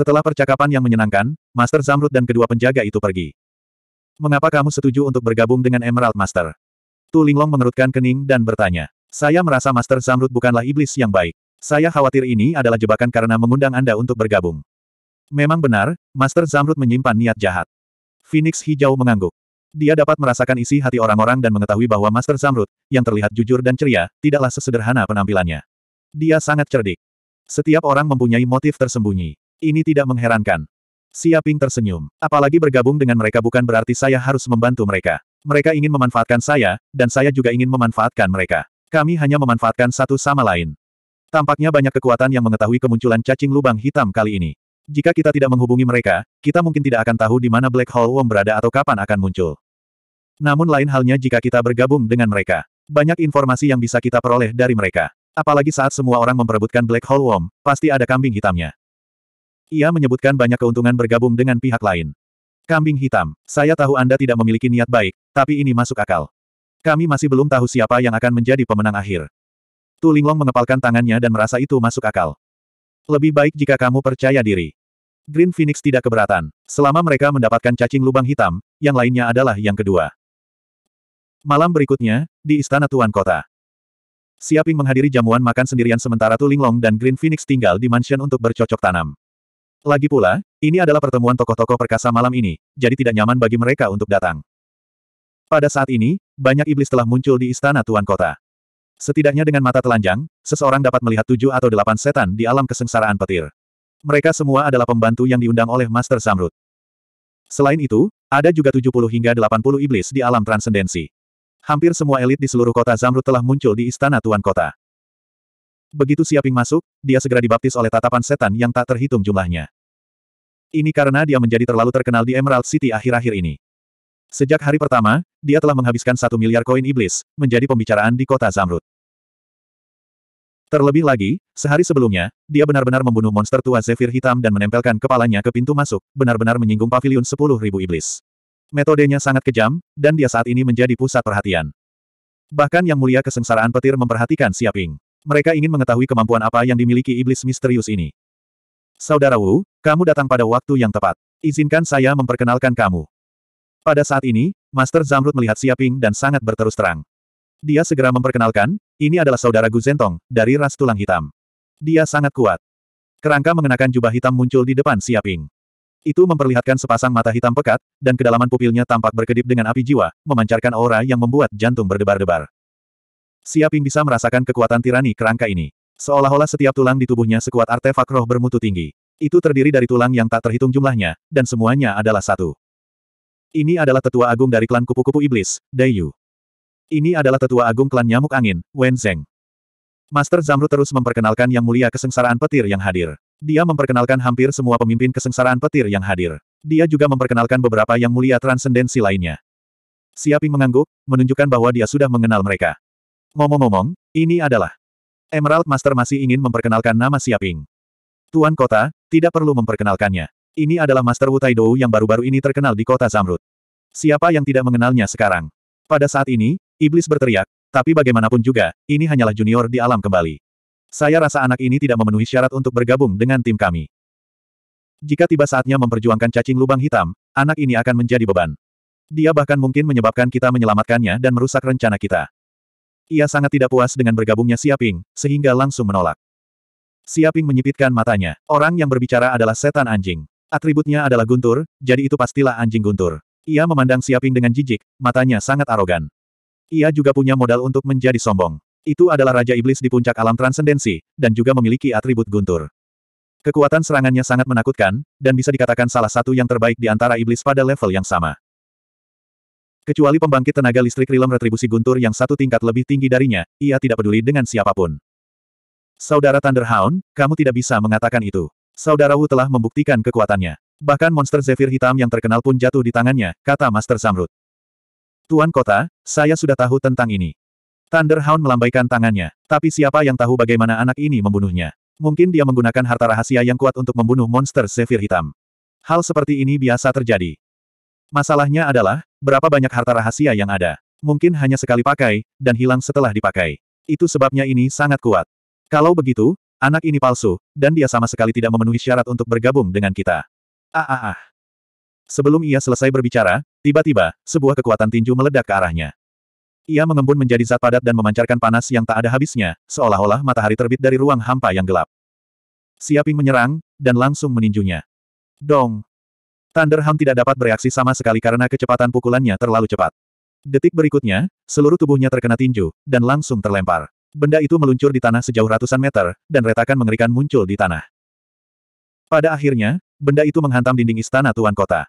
Setelah percakapan yang menyenangkan, Master Zamrud dan kedua penjaga itu pergi. Mengapa kamu setuju untuk bergabung dengan Emerald Master? Tu Linglong mengerutkan kening dan bertanya. Saya merasa Master Zamrud bukanlah iblis yang baik. Saya khawatir ini adalah jebakan karena mengundang Anda untuk bergabung. Memang benar, Master Zamrud menyimpan niat jahat. Phoenix Hijau mengangguk. Dia dapat merasakan isi hati orang-orang dan mengetahui bahwa Master Zamrud, yang terlihat jujur dan ceria, tidaklah sesederhana penampilannya. Dia sangat cerdik. Setiap orang mempunyai motif tersembunyi. Ini tidak mengherankan. Siaping tersenyum. Apalagi bergabung dengan mereka bukan berarti saya harus membantu mereka. Mereka ingin memanfaatkan saya, dan saya juga ingin memanfaatkan mereka. Kami hanya memanfaatkan satu sama lain. Tampaknya banyak kekuatan yang mengetahui kemunculan cacing lubang hitam kali ini. Jika kita tidak menghubungi mereka, kita mungkin tidak akan tahu di mana Black Hole Worm berada atau kapan akan muncul. Namun lain halnya jika kita bergabung dengan mereka. Banyak informasi yang bisa kita peroleh dari mereka. Apalagi saat semua orang memperebutkan Black Hole Worm, pasti ada kambing hitamnya. Ia menyebutkan banyak keuntungan bergabung dengan pihak lain. Kambing hitam, saya tahu Anda tidak memiliki niat baik, tapi ini masuk akal. Kami masih belum tahu siapa yang akan menjadi pemenang akhir. Tu Linglong mengepalkan tangannya dan merasa itu masuk akal. Lebih baik jika kamu percaya diri. Green Phoenix tidak keberatan. Selama mereka mendapatkan cacing lubang hitam, yang lainnya adalah yang kedua. Malam berikutnya, di Istana Tuan Kota. Siaping menghadiri jamuan makan sendirian sementara Tu Linglong dan Green Phoenix tinggal di mansion untuk bercocok tanam. Lagi pula, ini adalah pertemuan tokoh-tokoh perkasa malam ini, jadi tidak nyaman bagi mereka untuk datang. Pada saat ini, banyak iblis telah muncul di istana Tuan Kota. Setidaknya dengan mata telanjang, seseorang dapat melihat tujuh atau delapan setan di alam kesengsaraan petir. Mereka semua adalah pembantu yang diundang oleh Master Samrud. Selain itu, ada juga 70 hingga 80 iblis di alam transendensi. Hampir semua elit di seluruh kota Zamrud telah muncul di istana Tuan Kota. Begitu Siaping masuk, dia segera dibaptis oleh tatapan setan yang tak terhitung jumlahnya. Ini karena dia menjadi terlalu terkenal di Emerald City akhir-akhir ini. Sejak hari pertama, dia telah menghabiskan satu miliar koin iblis, menjadi pembicaraan di kota Zamrud. Terlebih lagi, sehari sebelumnya, dia benar-benar membunuh monster tua Zephyr hitam dan menempelkan kepalanya ke pintu masuk, benar-benar menyinggung pavilion ribu iblis. Metodenya sangat kejam, dan dia saat ini menjadi pusat perhatian. Bahkan Yang Mulia Kesengsaraan Petir memperhatikan Siaping. Mereka ingin mengetahui kemampuan apa yang dimiliki iblis misterius ini. Saudara Wu, kamu datang pada waktu yang tepat. Izinkan saya memperkenalkan kamu. Pada saat ini, Master Zamrud melihat Siaping dan sangat berterus terang. Dia segera memperkenalkan, ini adalah saudara Gu Zentong dari ras tulang hitam. Dia sangat kuat. Kerangka mengenakan jubah hitam muncul di depan Siaping. Itu memperlihatkan sepasang mata hitam pekat, dan kedalaman pupilnya tampak berkedip dengan api jiwa, memancarkan aura yang membuat jantung berdebar-debar. Siaping bisa merasakan kekuatan tirani kerangka ini. Seolah-olah setiap tulang di tubuhnya sekuat artefak roh bermutu tinggi. Itu terdiri dari tulang yang tak terhitung jumlahnya, dan semuanya adalah satu. Ini adalah tetua agung dari klan kupu-kupu iblis, Dayu. Ini adalah tetua agung klan nyamuk angin, Wen Zeng. Master Zamrud terus memperkenalkan yang mulia kesengsaraan petir yang hadir. Dia memperkenalkan hampir semua pemimpin kesengsaraan petir yang hadir. Dia juga memperkenalkan beberapa yang mulia transendensi lainnya. Siaping mengangguk, menunjukkan bahwa dia sudah mengenal mereka ngomong ini adalah Emerald Master masih ingin memperkenalkan nama Siaping. Tuan kota, tidak perlu memperkenalkannya. Ini adalah Master Wu Taidou yang baru-baru ini terkenal di kota Zamrud. Siapa yang tidak mengenalnya sekarang? Pada saat ini, Iblis berteriak, tapi bagaimanapun juga, ini hanyalah junior di alam kembali. Saya rasa anak ini tidak memenuhi syarat untuk bergabung dengan tim kami. Jika tiba saatnya memperjuangkan cacing lubang hitam, anak ini akan menjadi beban. Dia bahkan mungkin menyebabkan kita menyelamatkannya dan merusak rencana kita. Ia sangat tidak puas dengan bergabungnya Siaping, sehingga langsung menolak. Siaping menyipitkan matanya. Orang yang berbicara adalah setan anjing. Atributnya adalah guntur, jadi itu pastilah anjing guntur. Ia memandang Siaping dengan jijik, matanya sangat arogan. Ia juga punya modal untuk menjadi sombong. Itu adalah Raja Iblis di puncak alam transendensi, dan juga memiliki atribut guntur. Kekuatan serangannya sangat menakutkan, dan bisa dikatakan salah satu yang terbaik di antara iblis pada level yang sama. Kecuali pembangkit tenaga listrik rilem retribusi guntur yang satu tingkat lebih tinggi darinya, ia tidak peduli dengan siapapun. Saudara Thunderhound, kamu tidak bisa mengatakan itu. Saudara Wu telah membuktikan kekuatannya. Bahkan monster Zephyr hitam yang terkenal pun jatuh di tangannya, kata Master Samrud. Tuan Kota, saya sudah tahu tentang ini. Thunderhound melambaikan tangannya. Tapi siapa yang tahu bagaimana anak ini membunuhnya? Mungkin dia menggunakan harta rahasia yang kuat untuk membunuh monster Zephyr hitam. Hal seperti ini biasa terjadi. Masalahnya adalah, berapa banyak harta rahasia yang ada. Mungkin hanya sekali pakai, dan hilang setelah dipakai. Itu sebabnya ini sangat kuat. Kalau begitu, anak ini palsu, dan dia sama sekali tidak memenuhi syarat untuk bergabung dengan kita. Ah ah ah. Sebelum ia selesai berbicara, tiba-tiba, sebuah kekuatan tinju meledak ke arahnya. Ia mengembun menjadi zat padat dan memancarkan panas yang tak ada habisnya, seolah-olah matahari terbit dari ruang hampa yang gelap. Siaping menyerang, dan langsung meninjunya. Dong! Thunderham tidak dapat bereaksi sama sekali karena kecepatan pukulannya terlalu cepat. Detik berikutnya, seluruh tubuhnya terkena tinju, dan langsung terlempar. Benda itu meluncur di tanah sejauh ratusan meter, dan retakan mengerikan muncul di tanah. Pada akhirnya, benda itu menghantam dinding istana Tuan Kota.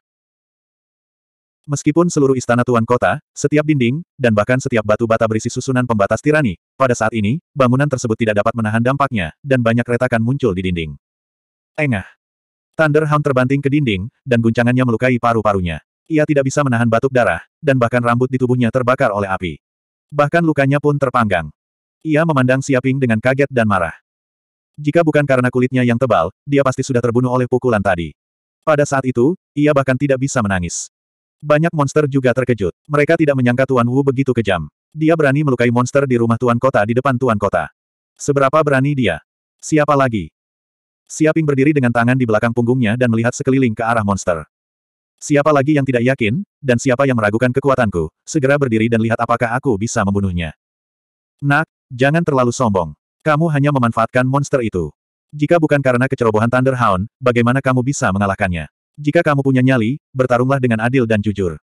Meskipun seluruh istana Tuan Kota, setiap dinding, dan bahkan setiap batu bata berisi susunan pembatas tirani, pada saat ini, bangunan tersebut tidak dapat menahan dampaknya, dan banyak retakan muncul di dinding. Engah. Hound terbanting ke dinding, dan guncangannya melukai paru-parunya. Ia tidak bisa menahan batuk darah, dan bahkan rambut di tubuhnya terbakar oleh api. Bahkan lukanya pun terpanggang. Ia memandang Siaping dengan kaget dan marah. Jika bukan karena kulitnya yang tebal, dia pasti sudah terbunuh oleh pukulan tadi. Pada saat itu, ia bahkan tidak bisa menangis. Banyak monster juga terkejut. Mereka tidak menyangka Tuan Wu begitu kejam. Dia berani melukai monster di rumah Tuan Kota di depan Tuan Kota. Seberapa berani dia? Siapa lagi? Siaping berdiri dengan tangan di belakang punggungnya dan melihat sekeliling ke arah monster. Siapa lagi yang tidak yakin, dan siapa yang meragukan kekuatanku, segera berdiri dan lihat apakah aku bisa membunuhnya. Nak, jangan terlalu sombong. Kamu hanya memanfaatkan monster itu. Jika bukan karena kecerobohan Thunderhound, bagaimana kamu bisa mengalahkannya? Jika kamu punya nyali, bertarunglah dengan adil dan jujur.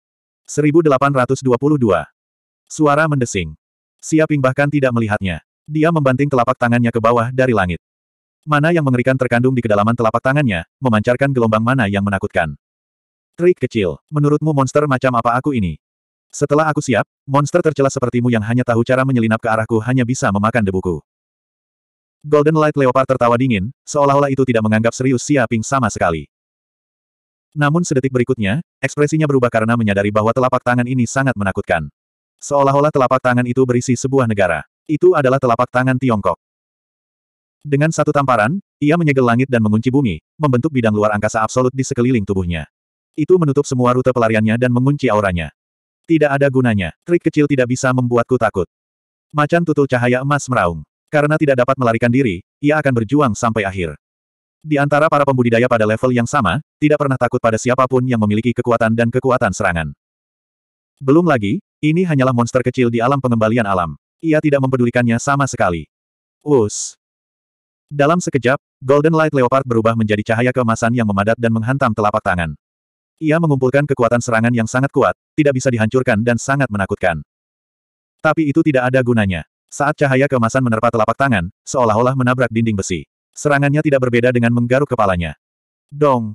1822. Suara mendesing. Siaping bahkan tidak melihatnya. Dia membanting telapak tangannya ke bawah dari langit. Mana yang mengerikan terkandung di kedalaman telapak tangannya, memancarkan gelombang mana yang menakutkan. Trik kecil, menurutmu monster macam apa aku ini? Setelah aku siap, monster tercela sepertimu yang hanya tahu cara menyelinap ke arahku hanya bisa memakan debuku. Golden Light Leopard tertawa dingin, seolah-olah itu tidak menganggap serius Xia Ping sama sekali. Namun sedetik berikutnya, ekspresinya berubah karena menyadari bahwa telapak tangan ini sangat menakutkan. Seolah-olah telapak tangan itu berisi sebuah negara. Itu adalah telapak tangan Tiongkok. Dengan satu tamparan, ia menyegel langit dan mengunci bumi, membentuk bidang luar angkasa absolut di sekeliling tubuhnya. Itu menutup semua rute pelariannya dan mengunci auranya. Tidak ada gunanya, trik kecil tidak bisa membuatku takut. Macan tutul cahaya emas meraung. Karena tidak dapat melarikan diri, ia akan berjuang sampai akhir. Di antara para pembudidaya pada level yang sama, tidak pernah takut pada siapapun yang memiliki kekuatan dan kekuatan serangan. Belum lagi, ini hanyalah monster kecil di alam pengembalian alam. Ia tidak mempedulikannya sama sekali. Us, dalam sekejap, Golden Light Leopard berubah menjadi cahaya keemasan yang memadat dan menghantam telapak tangan. Ia mengumpulkan kekuatan serangan yang sangat kuat, tidak bisa dihancurkan dan sangat menakutkan. Tapi itu tidak ada gunanya. Saat cahaya keemasan menerpa telapak tangan, seolah-olah menabrak dinding besi. Serangannya tidak berbeda dengan menggaruk kepalanya. Dong!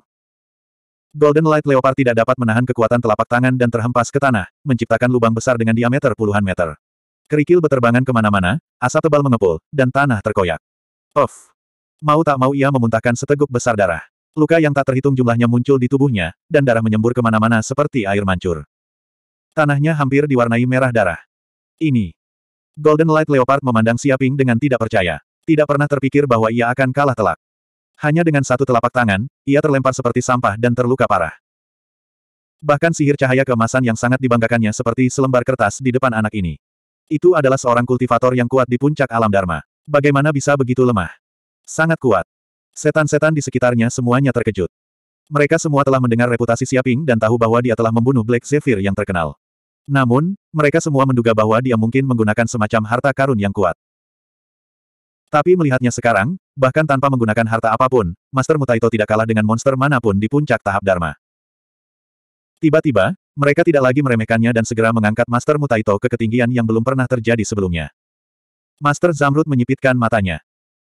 Golden Light Leopard tidak dapat menahan kekuatan telapak tangan dan terhempas ke tanah, menciptakan lubang besar dengan diameter puluhan meter. Kerikil beterbangan kemana-mana, asap tebal mengepul, dan tanah terkoyak. Of. Mau tak mau ia memuntahkan seteguk besar darah. Luka yang tak terhitung jumlahnya muncul di tubuhnya, dan darah menyembur kemana-mana seperti air mancur. Tanahnya hampir diwarnai merah darah. Ini. Golden Light Leopard memandang Siaping dengan tidak percaya. Tidak pernah terpikir bahwa ia akan kalah telak. Hanya dengan satu telapak tangan, ia terlempar seperti sampah dan terluka parah. Bahkan sihir cahaya keemasan yang sangat dibanggakannya seperti selembar kertas di depan anak ini. Itu adalah seorang kultivator yang kuat di puncak alam Dharma. Bagaimana bisa begitu lemah? Sangat kuat. Setan-setan di sekitarnya semuanya terkejut. Mereka semua telah mendengar reputasi Siaping dan tahu bahwa dia telah membunuh Black Zephyr yang terkenal. Namun, mereka semua menduga bahwa dia mungkin menggunakan semacam harta karun yang kuat. Tapi melihatnya sekarang, bahkan tanpa menggunakan harta apapun, Master Mutaito tidak kalah dengan monster manapun di puncak tahap Dharma. Tiba-tiba, mereka tidak lagi meremehkannya dan segera mengangkat Master Mutaito ke ketinggian yang belum pernah terjadi sebelumnya. Master Zamrud menyipitkan matanya.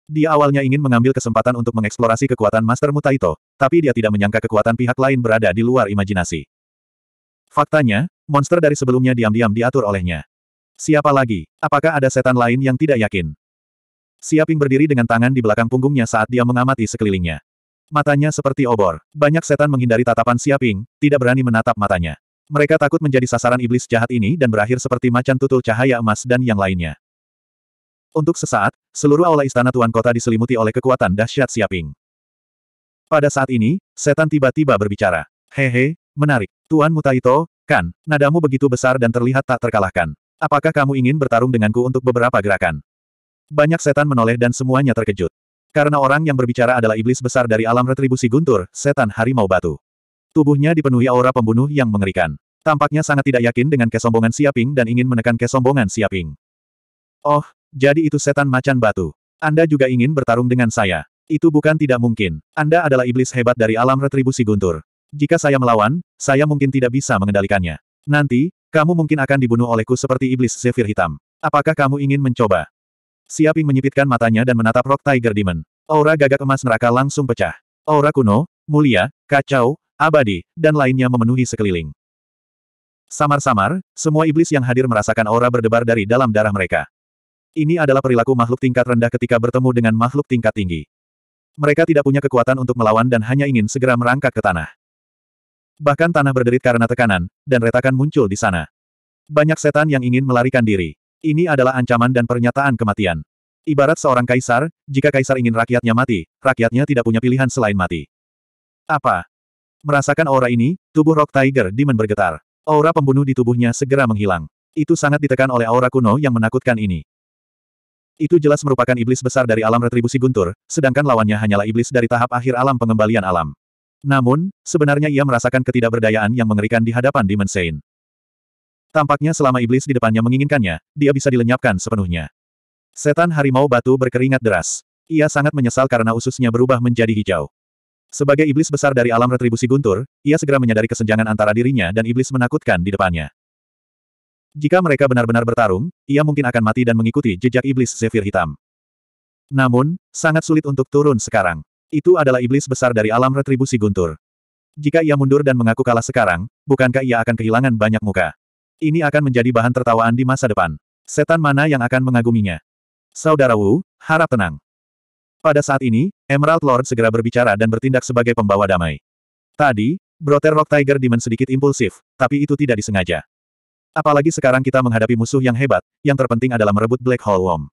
Dia awalnya ingin mengambil kesempatan untuk mengeksplorasi kekuatan Master Mutaito, tapi dia tidak menyangka kekuatan pihak lain berada di luar imajinasi. Faktanya, monster dari sebelumnya diam-diam diatur olehnya. Siapa lagi? Apakah ada setan lain yang tidak yakin? Siaping berdiri dengan tangan di belakang punggungnya saat dia mengamati sekelilingnya. Matanya seperti obor. Banyak setan menghindari tatapan Siaping, tidak berani menatap matanya. Mereka takut menjadi sasaran iblis jahat ini dan berakhir seperti macan tutul cahaya emas dan yang lainnya. Untuk sesaat, seluruh aula istana tuan kota diselimuti oleh kekuatan dahsyat Siaping. Pada saat ini, setan tiba-tiba berbicara. Hehe, menarik. Tuan Mutaito, kan, nadamu begitu besar dan terlihat tak terkalahkan. Apakah kamu ingin bertarung denganku untuk beberapa gerakan? Banyak setan menoleh dan semuanya terkejut. Karena orang yang berbicara adalah iblis besar dari alam retribusi guntur, setan harimau batu. Tubuhnya dipenuhi aura pembunuh yang mengerikan. Tampaknya sangat tidak yakin dengan kesombongan Siaping dan ingin menekan kesombongan Siaping. Oh, jadi itu setan macan batu. Anda juga ingin bertarung dengan saya. Itu bukan tidak mungkin. Anda adalah iblis hebat dari alam retribusi guntur. Jika saya melawan, saya mungkin tidak bisa mengendalikannya. Nanti, kamu mungkin akan dibunuh olehku seperti iblis zephyr hitam. Apakah kamu ingin mencoba? Siaping menyipitkan matanya dan menatap Rock Tiger Demon. Aura gagak emas neraka langsung pecah. Aura kuno, mulia, kacau, abadi, dan lainnya memenuhi sekeliling. Samar-samar, semua iblis yang hadir merasakan aura berdebar dari dalam darah mereka. Ini adalah perilaku makhluk tingkat rendah ketika bertemu dengan makhluk tingkat tinggi. Mereka tidak punya kekuatan untuk melawan dan hanya ingin segera merangkak ke tanah. Bahkan tanah berderit karena tekanan, dan retakan muncul di sana. Banyak setan yang ingin melarikan diri. Ini adalah ancaman dan pernyataan kematian. Ibarat seorang kaisar, jika kaisar ingin rakyatnya mati, rakyatnya tidak punya pilihan selain mati. Apa? Merasakan aura ini, tubuh Rock Tiger Demon bergetar. Aura pembunuh di tubuhnya segera menghilang. Itu sangat ditekan oleh aura kuno yang menakutkan ini. Itu jelas merupakan iblis besar dari alam retribusi guntur, sedangkan lawannya hanyalah iblis dari tahap akhir alam pengembalian alam. Namun, sebenarnya ia merasakan ketidakberdayaan yang mengerikan di hadapan Demon Sein. Tampaknya selama iblis di depannya menginginkannya, dia bisa dilenyapkan sepenuhnya. Setan harimau batu berkeringat deras. Ia sangat menyesal karena ususnya berubah menjadi hijau. Sebagai iblis besar dari alam retribusi guntur, ia segera menyadari kesenjangan antara dirinya dan iblis menakutkan di depannya. Jika mereka benar-benar bertarung, ia mungkin akan mati dan mengikuti jejak iblis Zephyr hitam. Namun, sangat sulit untuk turun sekarang. Itu adalah iblis besar dari alam retribusi guntur. Jika ia mundur dan mengaku kalah sekarang, bukankah ia akan kehilangan banyak muka? Ini akan menjadi bahan tertawaan di masa depan. Setan mana yang akan mengaguminya? Saudara Wu, harap tenang. Pada saat ini, Emerald Lord segera berbicara dan bertindak sebagai pembawa damai. Tadi, Brother Rock Tiger Demon sedikit impulsif, tapi itu tidak disengaja. Apalagi sekarang kita menghadapi musuh yang hebat, yang terpenting adalah merebut Black Hole Worm.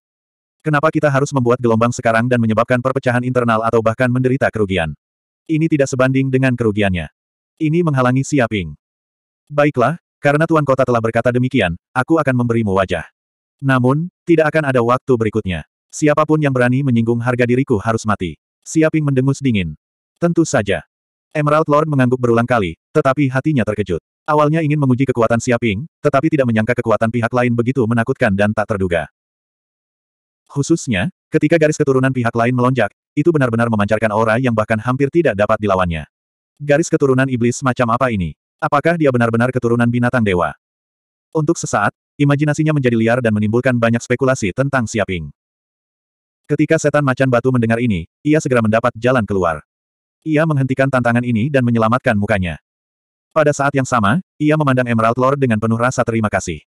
Kenapa kita harus membuat gelombang sekarang dan menyebabkan perpecahan internal atau bahkan menderita kerugian? Ini tidak sebanding dengan kerugiannya. Ini menghalangi Siaping. Baiklah, karena Tuan Kota telah berkata demikian, aku akan memberimu wajah. Namun, tidak akan ada waktu berikutnya. Siapapun yang berani menyinggung harga diriku harus mati. Siaping mendengus dingin. Tentu saja. Emerald Lord mengangguk berulang kali, tetapi hatinya terkejut. Awalnya ingin menguji kekuatan Siaping, tetapi tidak menyangka kekuatan pihak lain begitu menakutkan dan tak terduga. Khususnya, ketika garis keturunan pihak lain melonjak, itu benar-benar memancarkan aura yang bahkan hampir tidak dapat dilawannya. Garis keturunan iblis macam apa ini? Apakah dia benar-benar keturunan binatang dewa? Untuk sesaat, imajinasinya menjadi liar dan menimbulkan banyak spekulasi tentang Siaping. Ketika setan macan batu mendengar ini, ia segera mendapat jalan keluar. Ia menghentikan tantangan ini dan menyelamatkan mukanya. Pada saat yang sama, ia memandang Emerald Lord dengan penuh rasa terima kasih.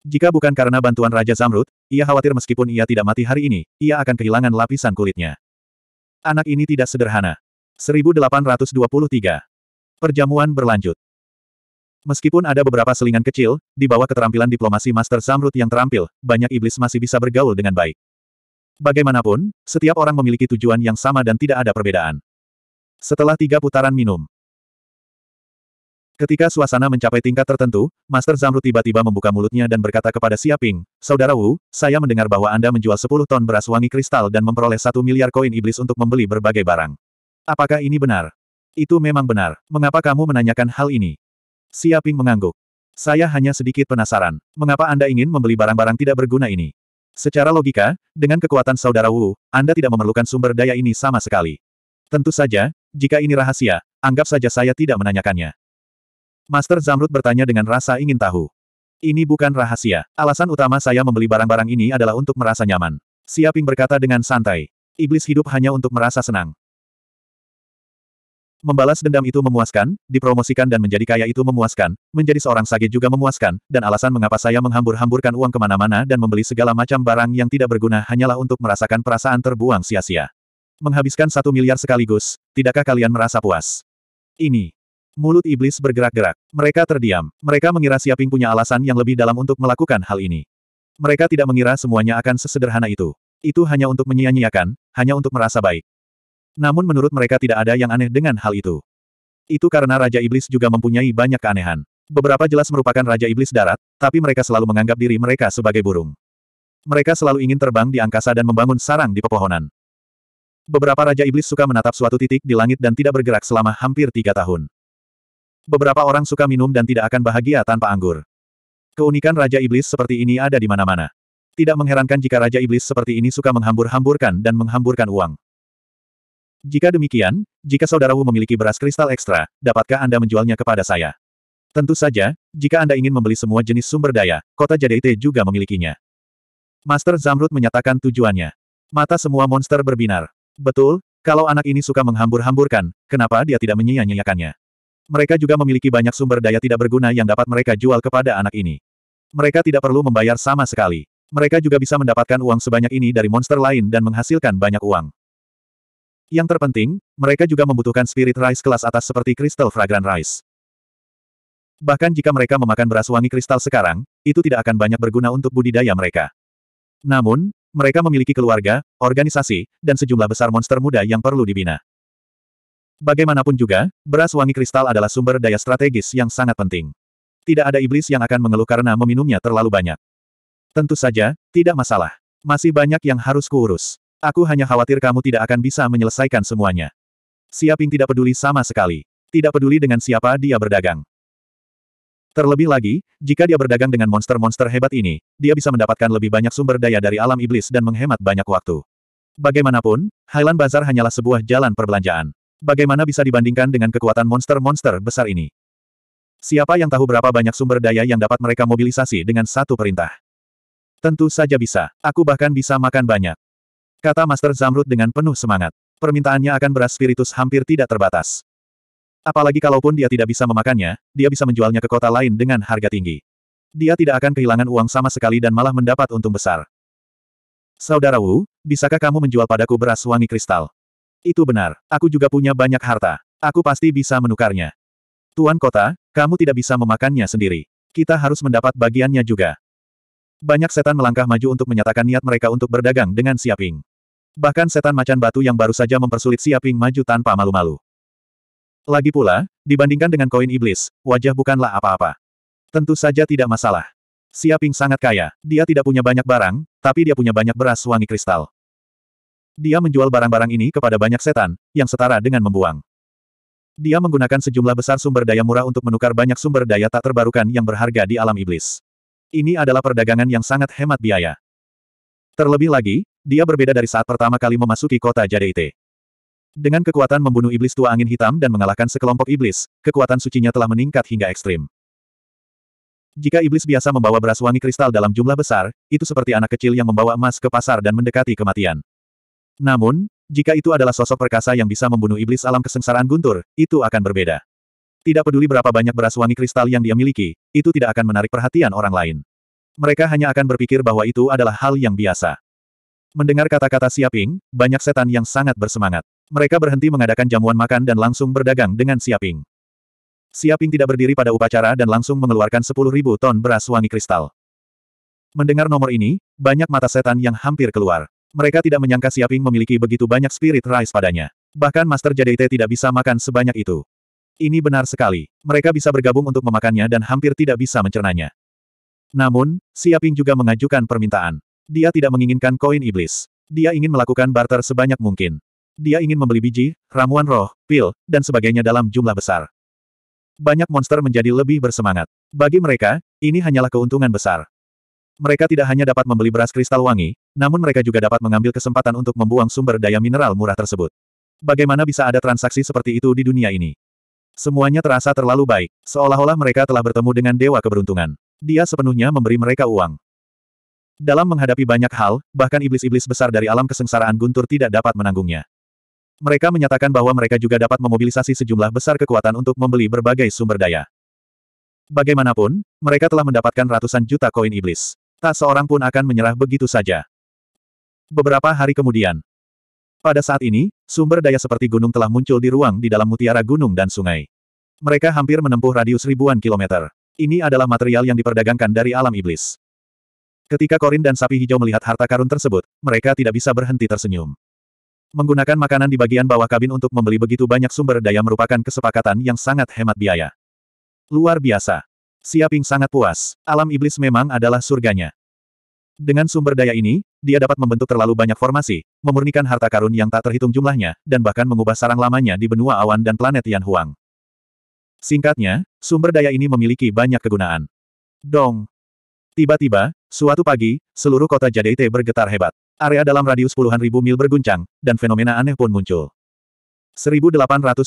Jika bukan karena bantuan Raja Zamrud, ia khawatir meskipun ia tidak mati hari ini, ia akan kehilangan lapisan kulitnya. Anak ini tidak sederhana. 1823. Perjamuan berlanjut. Meskipun ada beberapa selingan kecil, di bawah keterampilan diplomasi Master Zamrud yang terampil, banyak iblis masih bisa bergaul dengan baik. Bagaimanapun, setiap orang memiliki tujuan yang sama dan tidak ada perbedaan. Setelah tiga putaran minum, Ketika suasana mencapai tingkat tertentu, Master Zamrud tiba-tiba membuka mulutnya dan berkata kepada Siaping, Saudara Wu, saya mendengar bahwa Anda menjual 10 ton beras wangi kristal dan memperoleh satu miliar koin iblis untuk membeli berbagai barang. Apakah ini benar? Itu memang benar. Mengapa kamu menanyakan hal ini? Siaping mengangguk. Saya hanya sedikit penasaran. Mengapa Anda ingin membeli barang-barang tidak berguna ini? Secara logika, dengan kekuatan saudara Wu, Anda tidak memerlukan sumber daya ini sama sekali. Tentu saja, jika ini rahasia, anggap saja saya tidak menanyakannya. Master Zamrud bertanya dengan rasa ingin tahu. Ini bukan rahasia. Alasan utama saya membeli barang-barang ini adalah untuk merasa nyaman. Siaping berkata dengan santai. Iblis hidup hanya untuk merasa senang. Membalas dendam itu memuaskan, dipromosikan dan menjadi kaya itu memuaskan, menjadi seorang sage juga memuaskan, dan alasan mengapa saya menghambur-hamburkan uang kemana-mana dan membeli segala macam barang yang tidak berguna hanyalah untuk merasakan perasaan terbuang sia-sia. Menghabiskan satu miliar sekaligus, tidakkah kalian merasa puas? Ini Mulut iblis bergerak-gerak. Mereka terdiam. Mereka mengira Siaping punya alasan yang lebih dalam untuk melakukan hal ini. Mereka tidak mengira semuanya akan sesederhana itu. Itu hanya untuk menyia-nyiakan, hanya untuk merasa baik. Namun menurut mereka tidak ada yang aneh dengan hal itu. Itu karena Raja Iblis juga mempunyai banyak keanehan. Beberapa jelas merupakan Raja Iblis darat, tapi mereka selalu menganggap diri mereka sebagai burung. Mereka selalu ingin terbang di angkasa dan membangun sarang di pepohonan. Beberapa Raja Iblis suka menatap suatu titik di langit dan tidak bergerak selama hampir tiga tahun. Beberapa orang suka minum dan tidak akan bahagia tanpa anggur. Keunikan Raja Iblis seperti ini ada di mana-mana. Tidak mengherankan jika Raja Iblis seperti ini suka menghambur-hamburkan dan menghamburkan uang. Jika demikian, jika Saudara Wu memiliki beras kristal ekstra, dapatkah Anda menjualnya kepada saya? Tentu saja, jika Anda ingin membeli semua jenis sumber daya, kota Jadeite juga memilikinya. Master Zamrud menyatakan tujuannya. Mata semua monster berbinar. Betul, kalau anak ini suka menghambur-hamburkan, kenapa dia tidak menyia-nyiakannya? Mereka juga memiliki banyak sumber daya tidak berguna yang dapat mereka jual kepada anak ini. Mereka tidak perlu membayar sama sekali. Mereka juga bisa mendapatkan uang sebanyak ini dari monster lain dan menghasilkan banyak uang. Yang terpenting, mereka juga membutuhkan spirit rice kelas atas seperti crystal fragrant rice. Bahkan jika mereka memakan beras wangi kristal sekarang, itu tidak akan banyak berguna untuk budidaya mereka. Namun, mereka memiliki keluarga, organisasi, dan sejumlah besar monster muda yang perlu dibina. Bagaimanapun juga, beras wangi kristal adalah sumber daya strategis yang sangat penting. Tidak ada iblis yang akan mengeluh karena meminumnya terlalu banyak. Tentu saja, tidak masalah. Masih banyak yang harus kuurus. Aku hanya khawatir kamu tidak akan bisa menyelesaikan semuanya. Siaping tidak peduli sama sekali. Tidak peduli dengan siapa dia berdagang. Terlebih lagi, jika dia berdagang dengan monster-monster hebat ini, dia bisa mendapatkan lebih banyak sumber daya dari alam iblis dan menghemat banyak waktu. Bagaimanapun, Highland Bazar hanyalah sebuah jalan perbelanjaan bagaimana bisa dibandingkan dengan kekuatan monster-monster besar ini? Siapa yang tahu berapa banyak sumber daya yang dapat mereka mobilisasi dengan satu perintah? Tentu saja bisa. Aku bahkan bisa makan banyak. Kata Master Zamrud dengan penuh semangat. Permintaannya akan beras spiritus hampir tidak terbatas. Apalagi kalaupun dia tidak bisa memakannya, dia bisa menjualnya ke kota lain dengan harga tinggi. Dia tidak akan kehilangan uang sama sekali dan malah mendapat untung besar. Saudara Wu, bisakah kamu menjual padaku beras wangi kristal? Itu benar. Aku juga punya banyak harta. Aku pasti bisa menukarnya. Tuan kota, kamu tidak bisa memakannya sendiri. Kita harus mendapat bagiannya juga. Banyak setan melangkah maju untuk menyatakan niat mereka untuk berdagang dengan Siaping. Bahkan setan macan batu yang baru saja mempersulit Siaping maju tanpa malu-malu. Lagi pula, dibandingkan dengan koin iblis, wajah bukanlah apa-apa. Tentu saja tidak masalah. Siaping sangat kaya, dia tidak punya banyak barang, tapi dia punya banyak beras wangi kristal. Dia menjual barang-barang ini kepada banyak setan, yang setara dengan membuang. Dia menggunakan sejumlah besar sumber daya murah untuk menukar banyak sumber daya tak terbarukan yang berharga di alam iblis. Ini adalah perdagangan yang sangat hemat biaya. Terlebih lagi, dia berbeda dari saat pertama kali memasuki kota Jadeite. Dengan kekuatan membunuh iblis tua angin hitam dan mengalahkan sekelompok iblis, kekuatan sucinya telah meningkat hingga ekstrim. Jika iblis biasa membawa beras wangi kristal dalam jumlah besar, itu seperti anak kecil yang membawa emas ke pasar dan mendekati kematian. Namun, jika itu adalah sosok perkasa yang bisa membunuh iblis alam kesengsaraan guntur, itu akan berbeda. Tidak peduli berapa banyak beras wangi kristal yang dia miliki, itu tidak akan menarik perhatian orang lain. Mereka hanya akan berpikir bahwa itu adalah hal yang biasa. Mendengar kata-kata Siaping, banyak setan yang sangat bersemangat. Mereka berhenti mengadakan jamuan makan dan langsung berdagang dengan Siaping. Siaping tidak berdiri pada upacara dan langsung mengeluarkan 10.000 ton beras wangi kristal. Mendengar nomor ini, banyak mata setan yang hampir keluar. Mereka tidak menyangka Siaping memiliki begitu banyak spirit rice padanya. Bahkan Master Jadeite tidak bisa makan sebanyak itu. Ini benar sekali. Mereka bisa bergabung untuk memakannya dan hampir tidak bisa mencernanya. Namun, Siaping juga mengajukan permintaan. Dia tidak menginginkan koin iblis. Dia ingin melakukan barter sebanyak mungkin. Dia ingin membeli biji, ramuan roh, pil, dan sebagainya dalam jumlah besar. Banyak monster menjadi lebih bersemangat. Bagi mereka, ini hanyalah keuntungan besar. Mereka tidak hanya dapat membeli beras kristal wangi, namun mereka juga dapat mengambil kesempatan untuk membuang sumber daya mineral murah tersebut. Bagaimana bisa ada transaksi seperti itu di dunia ini? Semuanya terasa terlalu baik, seolah-olah mereka telah bertemu dengan Dewa Keberuntungan. Dia sepenuhnya memberi mereka uang. Dalam menghadapi banyak hal, bahkan iblis-iblis besar dari alam kesengsaraan guntur tidak dapat menanggungnya. Mereka menyatakan bahwa mereka juga dapat memobilisasi sejumlah besar kekuatan untuk membeli berbagai sumber daya. Bagaimanapun, mereka telah mendapatkan ratusan juta koin iblis. Tak seorang pun akan menyerah begitu saja. Beberapa hari kemudian. Pada saat ini, sumber daya seperti gunung telah muncul di ruang di dalam mutiara gunung dan sungai. Mereka hampir menempuh radius ribuan kilometer. Ini adalah material yang diperdagangkan dari alam iblis. Ketika Korin dan sapi hijau melihat harta karun tersebut, mereka tidak bisa berhenti tersenyum. Menggunakan makanan di bagian bawah kabin untuk membeli begitu banyak sumber daya merupakan kesepakatan yang sangat hemat biaya. Luar biasa. Siaping sangat puas. Alam iblis memang adalah surganya. Dengan sumber daya ini, dia dapat membentuk terlalu banyak formasi, memurnikan harta karun yang tak terhitung jumlahnya, dan bahkan mengubah sarang lamanya di benua awan dan planet Yan Huang. Singkatnya, sumber daya ini memiliki banyak kegunaan. Dong! Tiba-tiba, suatu pagi, seluruh kota Jadeite bergetar hebat. Area dalam radius puluhan ribu mil berguncang, dan fenomena aneh pun muncul. 1824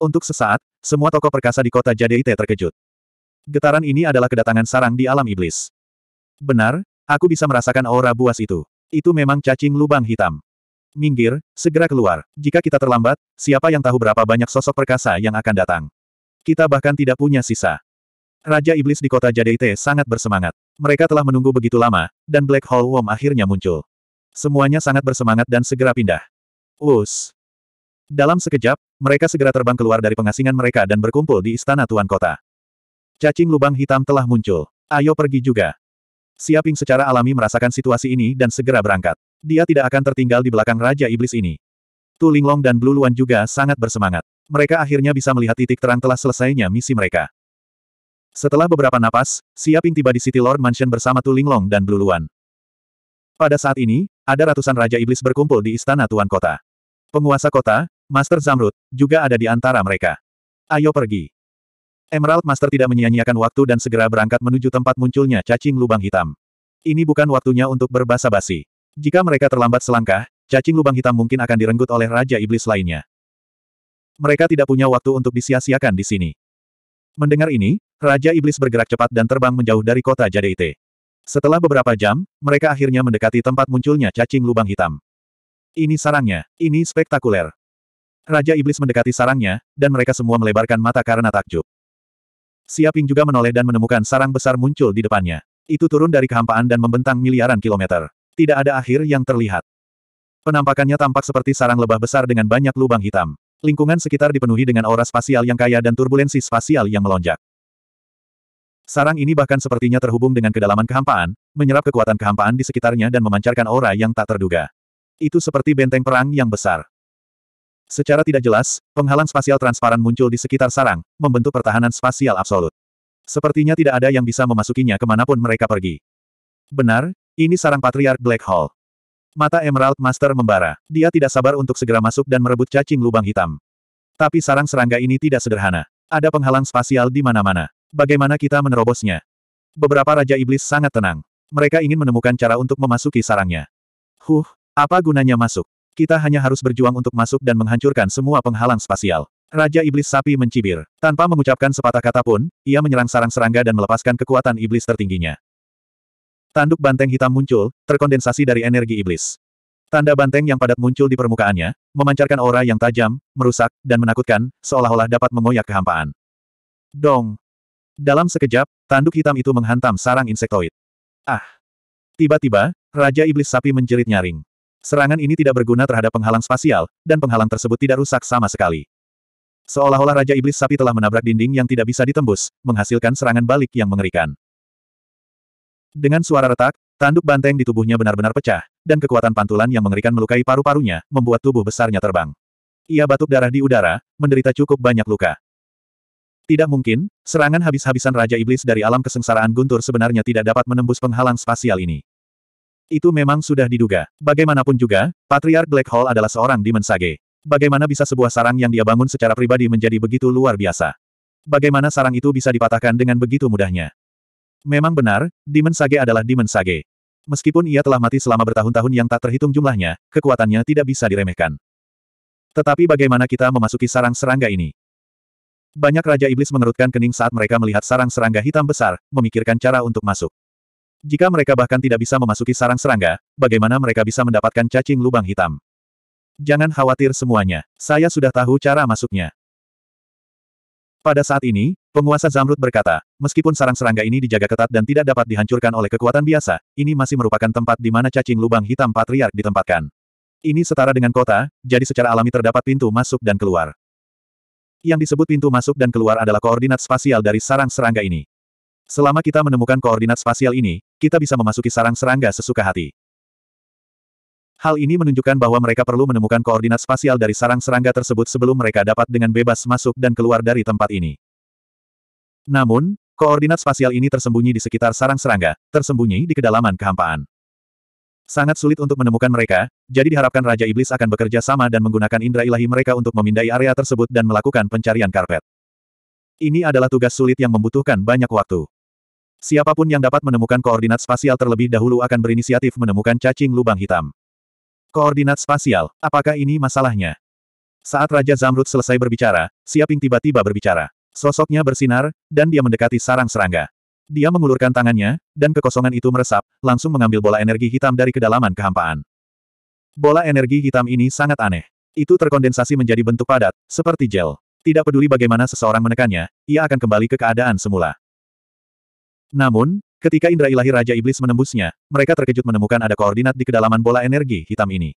Untuk sesaat, semua toko perkasa di kota Jadeite terkejut. Getaran ini adalah kedatangan sarang di alam iblis. Benar, aku bisa merasakan aura buas itu. Itu memang cacing lubang hitam. Minggir, segera keluar. Jika kita terlambat, siapa yang tahu berapa banyak sosok perkasa yang akan datang. Kita bahkan tidak punya sisa. Raja Iblis di kota Jadeite sangat bersemangat. Mereka telah menunggu begitu lama, dan Black Hole Worm akhirnya muncul. Semuanya sangat bersemangat dan segera pindah. Us. Dalam sekejap, mereka segera terbang keluar dari pengasingan mereka dan berkumpul di istana Tuan Kota. Cacing lubang hitam telah muncul. Ayo pergi juga. Siaping secara alami merasakan situasi ini dan segera berangkat. Dia tidak akan tertinggal di belakang Raja Iblis ini. Tu Linglong dan Blue Luan juga sangat bersemangat. Mereka akhirnya bisa melihat titik terang telah selesainya misi mereka. Setelah beberapa napas, Siaping tiba di City Lord Mansion bersama Tu Linglong dan Blue Luan. Pada saat ini, ada ratusan Raja Iblis berkumpul di Istana Tuan Kota. Penguasa kota, Master Zamrud, juga ada di antara mereka. Ayo pergi. Emerald Master tidak menyia-nyiakan waktu dan segera berangkat menuju tempat munculnya cacing lubang hitam. Ini bukan waktunya untuk berbasa-basi. Jika mereka terlambat selangkah, cacing lubang hitam mungkin akan direnggut oleh Raja Iblis lainnya. Mereka tidak punya waktu untuk disia-siakan di sini. Mendengar ini, Raja Iblis bergerak cepat dan terbang menjauh dari kota Jadeite. Setelah beberapa jam, mereka akhirnya mendekati tempat munculnya cacing lubang hitam. Ini sarangnya, ini spektakuler. Raja Iblis mendekati sarangnya, dan mereka semua melebarkan mata karena takjub. Siaping juga menoleh dan menemukan sarang besar muncul di depannya. Itu turun dari kehampaan dan membentang miliaran kilometer. Tidak ada akhir yang terlihat. Penampakannya tampak seperti sarang lebah besar dengan banyak lubang hitam. Lingkungan sekitar dipenuhi dengan aura spasial yang kaya dan turbulensi spasial yang melonjak. Sarang ini bahkan sepertinya terhubung dengan kedalaman kehampaan, menyerap kekuatan kehampaan di sekitarnya dan memancarkan aura yang tak terduga. Itu seperti benteng perang yang besar. Secara tidak jelas, penghalang spasial transparan muncul di sekitar sarang, membentuk pertahanan spasial absolut. Sepertinya tidak ada yang bisa memasukinya kemanapun mereka pergi. Benar, ini sarang patriark Black Hole. Mata Emerald Master membara. Dia tidak sabar untuk segera masuk dan merebut cacing lubang hitam. Tapi sarang serangga ini tidak sederhana. Ada penghalang spasial di mana-mana. Bagaimana kita menerobosnya? Beberapa Raja Iblis sangat tenang. Mereka ingin menemukan cara untuk memasuki sarangnya. Huh, apa gunanya masuk? Kita hanya harus berjuang untuk masuk dan menghancurkan semua penghalang spasial. Raja Iblis Sapi mencibir. Tanpa mengucapkan sepatah kata pun, ia menyerang sarang serangga dan melepaskan kekuatan iblis tertingginya. Tanduk banteng hitam muncul, terkondensasi dari energi iblis. Tanda banteng yang padat muncul di permukaannya, memancarkan aura yang tajam, merusak, dan menakutkan, seolah-olah dapat mengoyak kehampaan. Dong! Dalam sekejap, tanduk hitam itu menghantam sarang insektoid. Ah! Tiba-tiba, Raja Iblis Sapi menjerit nyaring. Serangan ini tidak berguna terhadap penghalang spasial, dan penghalang tersebut tidak rusak sama sekali. Seolah-olah Raja Iblis Sapi telah menabrak dinding yang tidak bisa ditembus, menghasilkan serangan balik yang mengerikan. Dengan suara retak, tanduk banteng di tubuhnya benar-benar pecah, dan kekuatan pantulan yang mengerikan melukai paru-parunya, membuat tubuh besarnya terbang. Ia batuk darah di udara, menderita cukup banyak luka. Tidak mungkin, serangan habis-habisan Raja Iblis dari alam kesengsaraan guntur sebenarnya tidak dapat menembus penghalang spasial ini. Itu memang sudah diduga. Bagaimanapun juga, Patriark Black Hole adalah seorang Demon Sage. Bagaimana bisa sebuah sarang yang dia bangun secara pribadi menjadi begitu luar biasa? Bagaimana sarang itu bisa dipatahkan dengan begitu mudahnya? Memang benar, Demon Sage adalah Demon Sage. Meskipun ia telah mati selama bertahun-tahun yang tak terhitung jumlahnya, kekuatannya tidak bisa diremehkan. Tetapi bagaimana kita memasuki sarang serangga ini? Banyak Raja Iblis mengerutkan kening saat mereka melihat sarang serangga hitam besar, memikirkan cara untuk masuk. Jika mereka bahkan tidak bisa memasuki sarang serangga, bagaimana mereka bisa mendapatkan cacing lubang hitam? Jangan khawatir semuanya, saya sudah tahu cara masuknya. Pada saat ini, penguasa Zamrud berkata, meskipun sarang serangga ini dijaga ketat dan tidak dapat dihancurkan oleh kekuatan biasa, ini masih merupakan tempat di mana cacing lubang hitam patriark ditempatkan. Ini setara dengan kota, jadi secara alami terdapat pintu masuk dan keluar. Yang disebut pintu masuk dan keluar adalah koordinat spasial dari sarang serangga ini. Selama kita menemukan koordinat spasial ini, kita bisa memasuki sarang serangga sesuka hati. Hal ini menunjukkan bahwa mereka perlu menemukan koordinat spasial dari sarang serangga tersebut sebelum mereka dapat dengan bebas masuk dan keluar dari tempat ini. Namun, koordinat spasial ini tersembunyi di sekitar sarang serangga, tersembunyi di kedalaman kehampaan. Sangat sulit untuk menemukan mereka, jadi diharapkan Raja Iblis akan bekerja sama dan menggunakan indera ilahi mereka untuk memindai area tersebut dan melakukan pencarian karpet. Ini adalah tugas sulit yang membutuhkan banyak waktu. Siapapun yang dapat menemukan koordinat spasial terlebih dahulu akan berinisiatif menemukan cacing lubang hitam. Koordinat spasial, apakah ini masalahnya? Saat Raja Zamrud selesai berbicara, Siaping tiba-tiba berbicara. Sosoknya bersinar, dan dia mendekati sarang serangga. Dia mengulurkan tangannya, dan kekosongan itu meresap, langsung mengambil bola energi hitam dari kedalaman kehampaan. Bola energi hitam ini sangat aneh. Itu terkondensasi menjadi bentuk padat, seperti gel. Tidak peduli bagaimana seseorang menekannya, ia akan kembali ke keadaan semula. Namun, ketika indra ilahi Raja Iblis menembusnya, mereka terkejut menemukan ada koordinat di kedalaman bola energi hitam ini.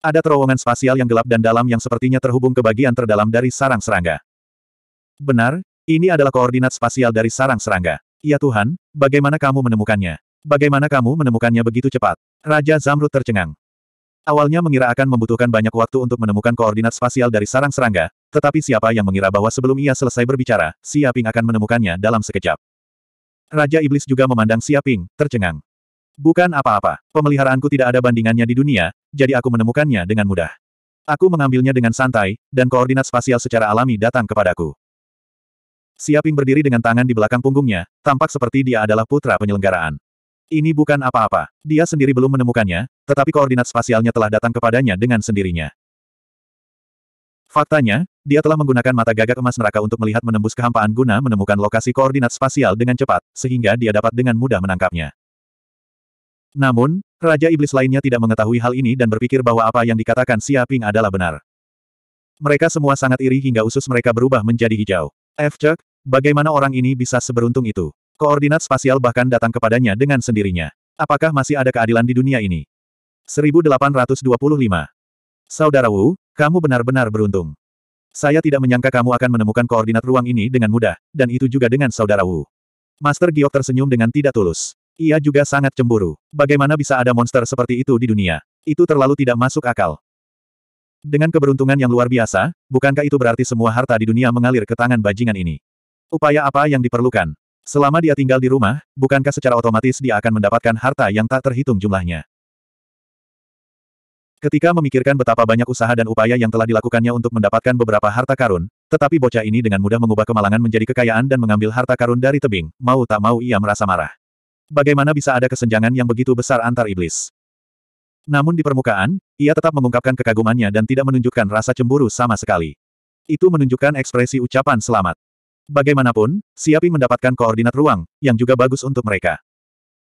Ada terowongan spasial yang gelap dan dalam yang sepertinya terhubung ke bagian terdalam dari sarang serangga. Benar, ini adalah koordinat spasial dari sarang serangga. Ya Tuhan, bagaimana kamu menemukannya? Bagaimana kamu menemukannya begitu cepat? Raja Zamrud tercengang. Awalnya mengira akan membutuhkan banyak waktu untuk menemukan koordinat spasial dari sarang serangga, tetapi siapa yang mengira bahwa sebelum ia selesai berbicara, Siaping akan menemukannya dalam sekejap. Raja Iblis juga memandang Siaping, tercengang. Bukan apa-apa, pemeliharaanku tidak ada bandingannya di dunia, jadi aku menemukannya dengan mudah. Aku mengambilnya dengan santai, dan koordinat spasial secara alami datang kepadaku. Siaping berdiri dengan tangan di belakang punggungnya, tampak seperti dia adalah putra penyelenggaraan. Ini bukan apa-apa, dia sendiri belum menemukannya, tetapi koordinat spasialnya telah datang kepadanya dengan sendirinya. Faktanya, dia telah menggunakan mata gagak emas neraka untuk melihat menembus kehampaan guna menemukan lokasi koordinat spasial dengan cepat, sehingga dia dapat dengan mudah menangkapnya. Namun, Raja Iblis lainnya tidak mengetahui hal ini dan berpikir bahwa apa yang dikatakan Ping adalah benar. Mereka semua sangat iri hingga usus mereka berubah menjadi hijau. F. Chuck, bagaimana orang ini bisa seberuntung itu? Koordinat spasial bahkan datang kepadanya dengan sendirinya. Apakah masih ada keadilan di dunia ini? 1825 Saudara Wu, kamu benar-benar beruntung. Saya tidak menyangka kamu akan menemukan koordinat ruang ini dengan mudah, dan itu juga dengan saudara Wu. Master Giok tersenyum dengan tidak tulus. Ia juga sangat cemburu. Bagaimana bisa ada monster seperti itu di dunia? Itu terlalu tidak masuk akal. Dengan keberuntungan yang luar biasa, bukankah itu berarti semua harta di dunia mengalir ke tangan bajingan ini? Upaya apa yang diperlukan? Selama dia tinggal di rumah, bukankah secara otomatis dia akan mendapatkan harta yang tak terhitung jumlahnya? Ketika memikirkan betapa banyak usaha dan upaya yang telah dilakukannya untuk mendapatkan beberapa harta karun, tetapi bocah ini dengan mudah mengubah kemalangan menjadi kekayaan dan mengambil harta karun dari tebing, mau tak mau ia merasa marah. Bagaimana bisa ada kesenjangan yang begitu besar antar iblis? Namun di permukaan, ia tetap mengungkapkan kekagumannya dan tidak menunjukkan rasa cemburu sama sekali. Itu menunjukkan ekspresi ucapan selamat. Bagaimanapun, Siaping mendapatkan koordinat ruang, yang juga bagus untuk mereka.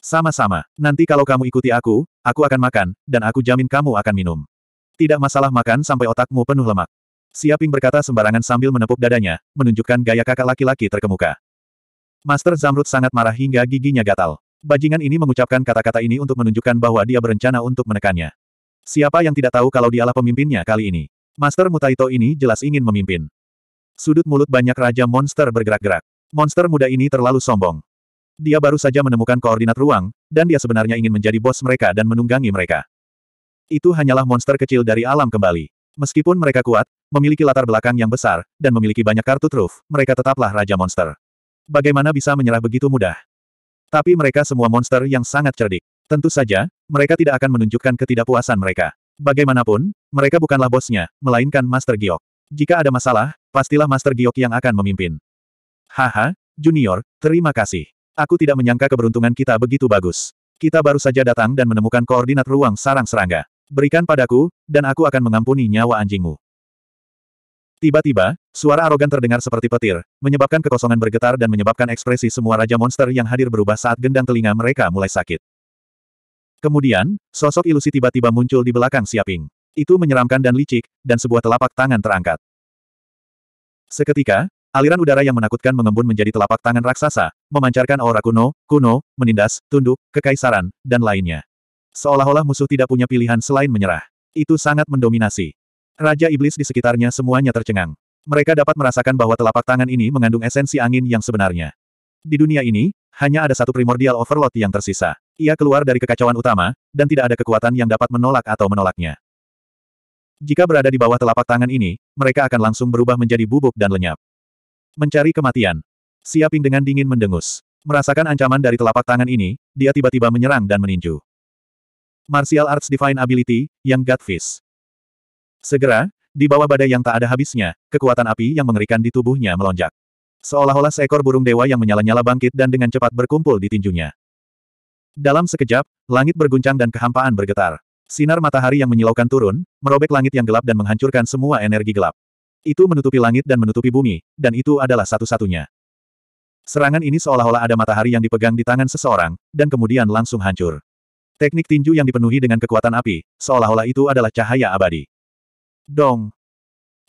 Sama-sama, nanti kalau kamu ikuti aku, aku akan makan, dan aku jamin kamu akan minum. Tidak masalah makan sampai otakmu penuh lemak. Siaping berkata sembarangan sambil menepuk dadanya, menunjukkan gaya kakak laki-laki terkemuka. Master Zamrud sangat marah hingga giginya gatal. Bajingan ini mengucapkan kata-kata ini untuk menunjukkan bahwa dia berencana untuk menekannya. Siapa yang tidak tahu kalau dialah pemimpinnya kali ini? Master Mutaito ini jelas ingin memimpin. Sudut mulut banyak raja monster bergerak-gerak. Monster muda ini terlalu sombong. Dia baru saja menemukan koordinat ruang, dan dia sebenarnya ingin menjadi bos mereka dan menunggangi mereka. Itu hanyalah monster kecil dari alam kembali. Meskipun mereka kuat, memiliki latar belakang yang besar, dan memiliki banyak kartu truf, mereka tetaplah raja monster. Bagaimana bisa menyerah begitu mudah? Tapi mereka semua monster yang sangat cerdik. Tentu saja, mereka tidak akan menunjukkan ketidakpuasan mereka. Bagaimanapun, mereka bukanlah bosnya, melainkan Master Giok. Jika ada masalah, pastilah Master Giok yang akan memimpin. Haha, Junior, terima kasih. Aku tidak menyangka keberuntungan kita begitu bagus. Kita baru saja datang dan menemukan koordinat ruang sarang serangga. Berikan padaku, dan aku akan mengampuni nyawa anjingmu. Tiba-tiba, suara arogan terdengar seperti petir, menyebabkan kekosongan bergetar dan menyebabkan ekspresi semua raja monster yang hadir berubah saat gendang telinga mereka mulai sakit. Kemudian, sosok ilusi tiba-tiba muncul di belakang Siaping. Itu menyeramkan dan licik, dan sebuah telapak tangan terangkat. Seketika, Aliran udara yang menakutkan mengembun menjadi telapak tangan raksasa, memancarkan aura kuno, kuno, menindas, tunduk, kekaisaran, dan lainnya. Seolah-olah musuh tidak punya pilihan selain menyerah. Itu sangat mendominasi. Raja Iblis di sekitarnya semuanya tercengang. Mereka dapat merasakan bahwa telapak tangan ini mengandung esensi angin yang sebenarnya. Di dunia ini, hanya ada satu primordial overload yang tersisa. Ia keluar dari kekacauan utama, dan tidak ada kekuatan yang dapat menolak atau menolaknya. Jika berada di bawah telapak tangan ini, mereka akan langsung berubah menjadi bubuk dan lenyap. Mencari kematian. Siaping dengan dingin mendengus. Merasakan ancaman dari telapak tangan ini, dia tiba-tiba menyerang dan meninju. Martial Arts Divine Ability, yang Godfish. Segera, di bawah badai yang tak ada habisnya, kekuatan api yang mengerikan di tubuhnya melonjak. Seolah-olah seekor burung dewa yang menyala-nyala bangkit dan dengan cepat berkumpul di tinjunya. Dalam sekejap, langit berguncang dan kehampaan bergetar. Sinar matahari yang menyilaukan turun, merobek langit yang gelap dan menghancurkan semua energi gelap. Itu menutupi langit dan menutupi bumi, dan itu adalah satu-satunya. Serangan ini seolah-olah ada matahari yang dipegang di tangan seseorang, dan kemudian langsung hancur. Teknik tinju yang dipenuhi dengan kekuatan api, seolah-olah itu adalah cahaya abadi. Dong!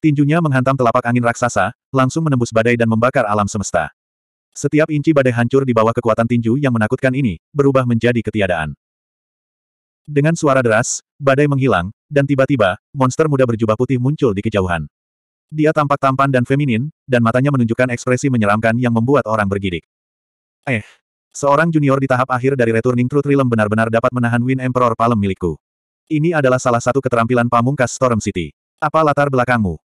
Tinjunya menghantam telapak angin raksasa, langsung menembus badai dan membakar alam semesta. Setiap inci badai hancur di bawah kekuatan tinju yang menakutkan ini, berubah menjadi ketiadaan. Dengan suara deras, badai menghilang, dan tiba-tiba, monster muda berjubah putih muncul di kejauhan. Dia tampak tampan dan feminin, dan matanya menunjukkan ekspresi menyeramkan yang membuat orang bergidik. Eh, seorang junior di tahap akhir dari Returning Truth Realm benar-benar dapat menahan Wind Emperor Palem milikku. Ini adalah salah satu keterampilan pamungkas Storm City. Apa latar belakangmu?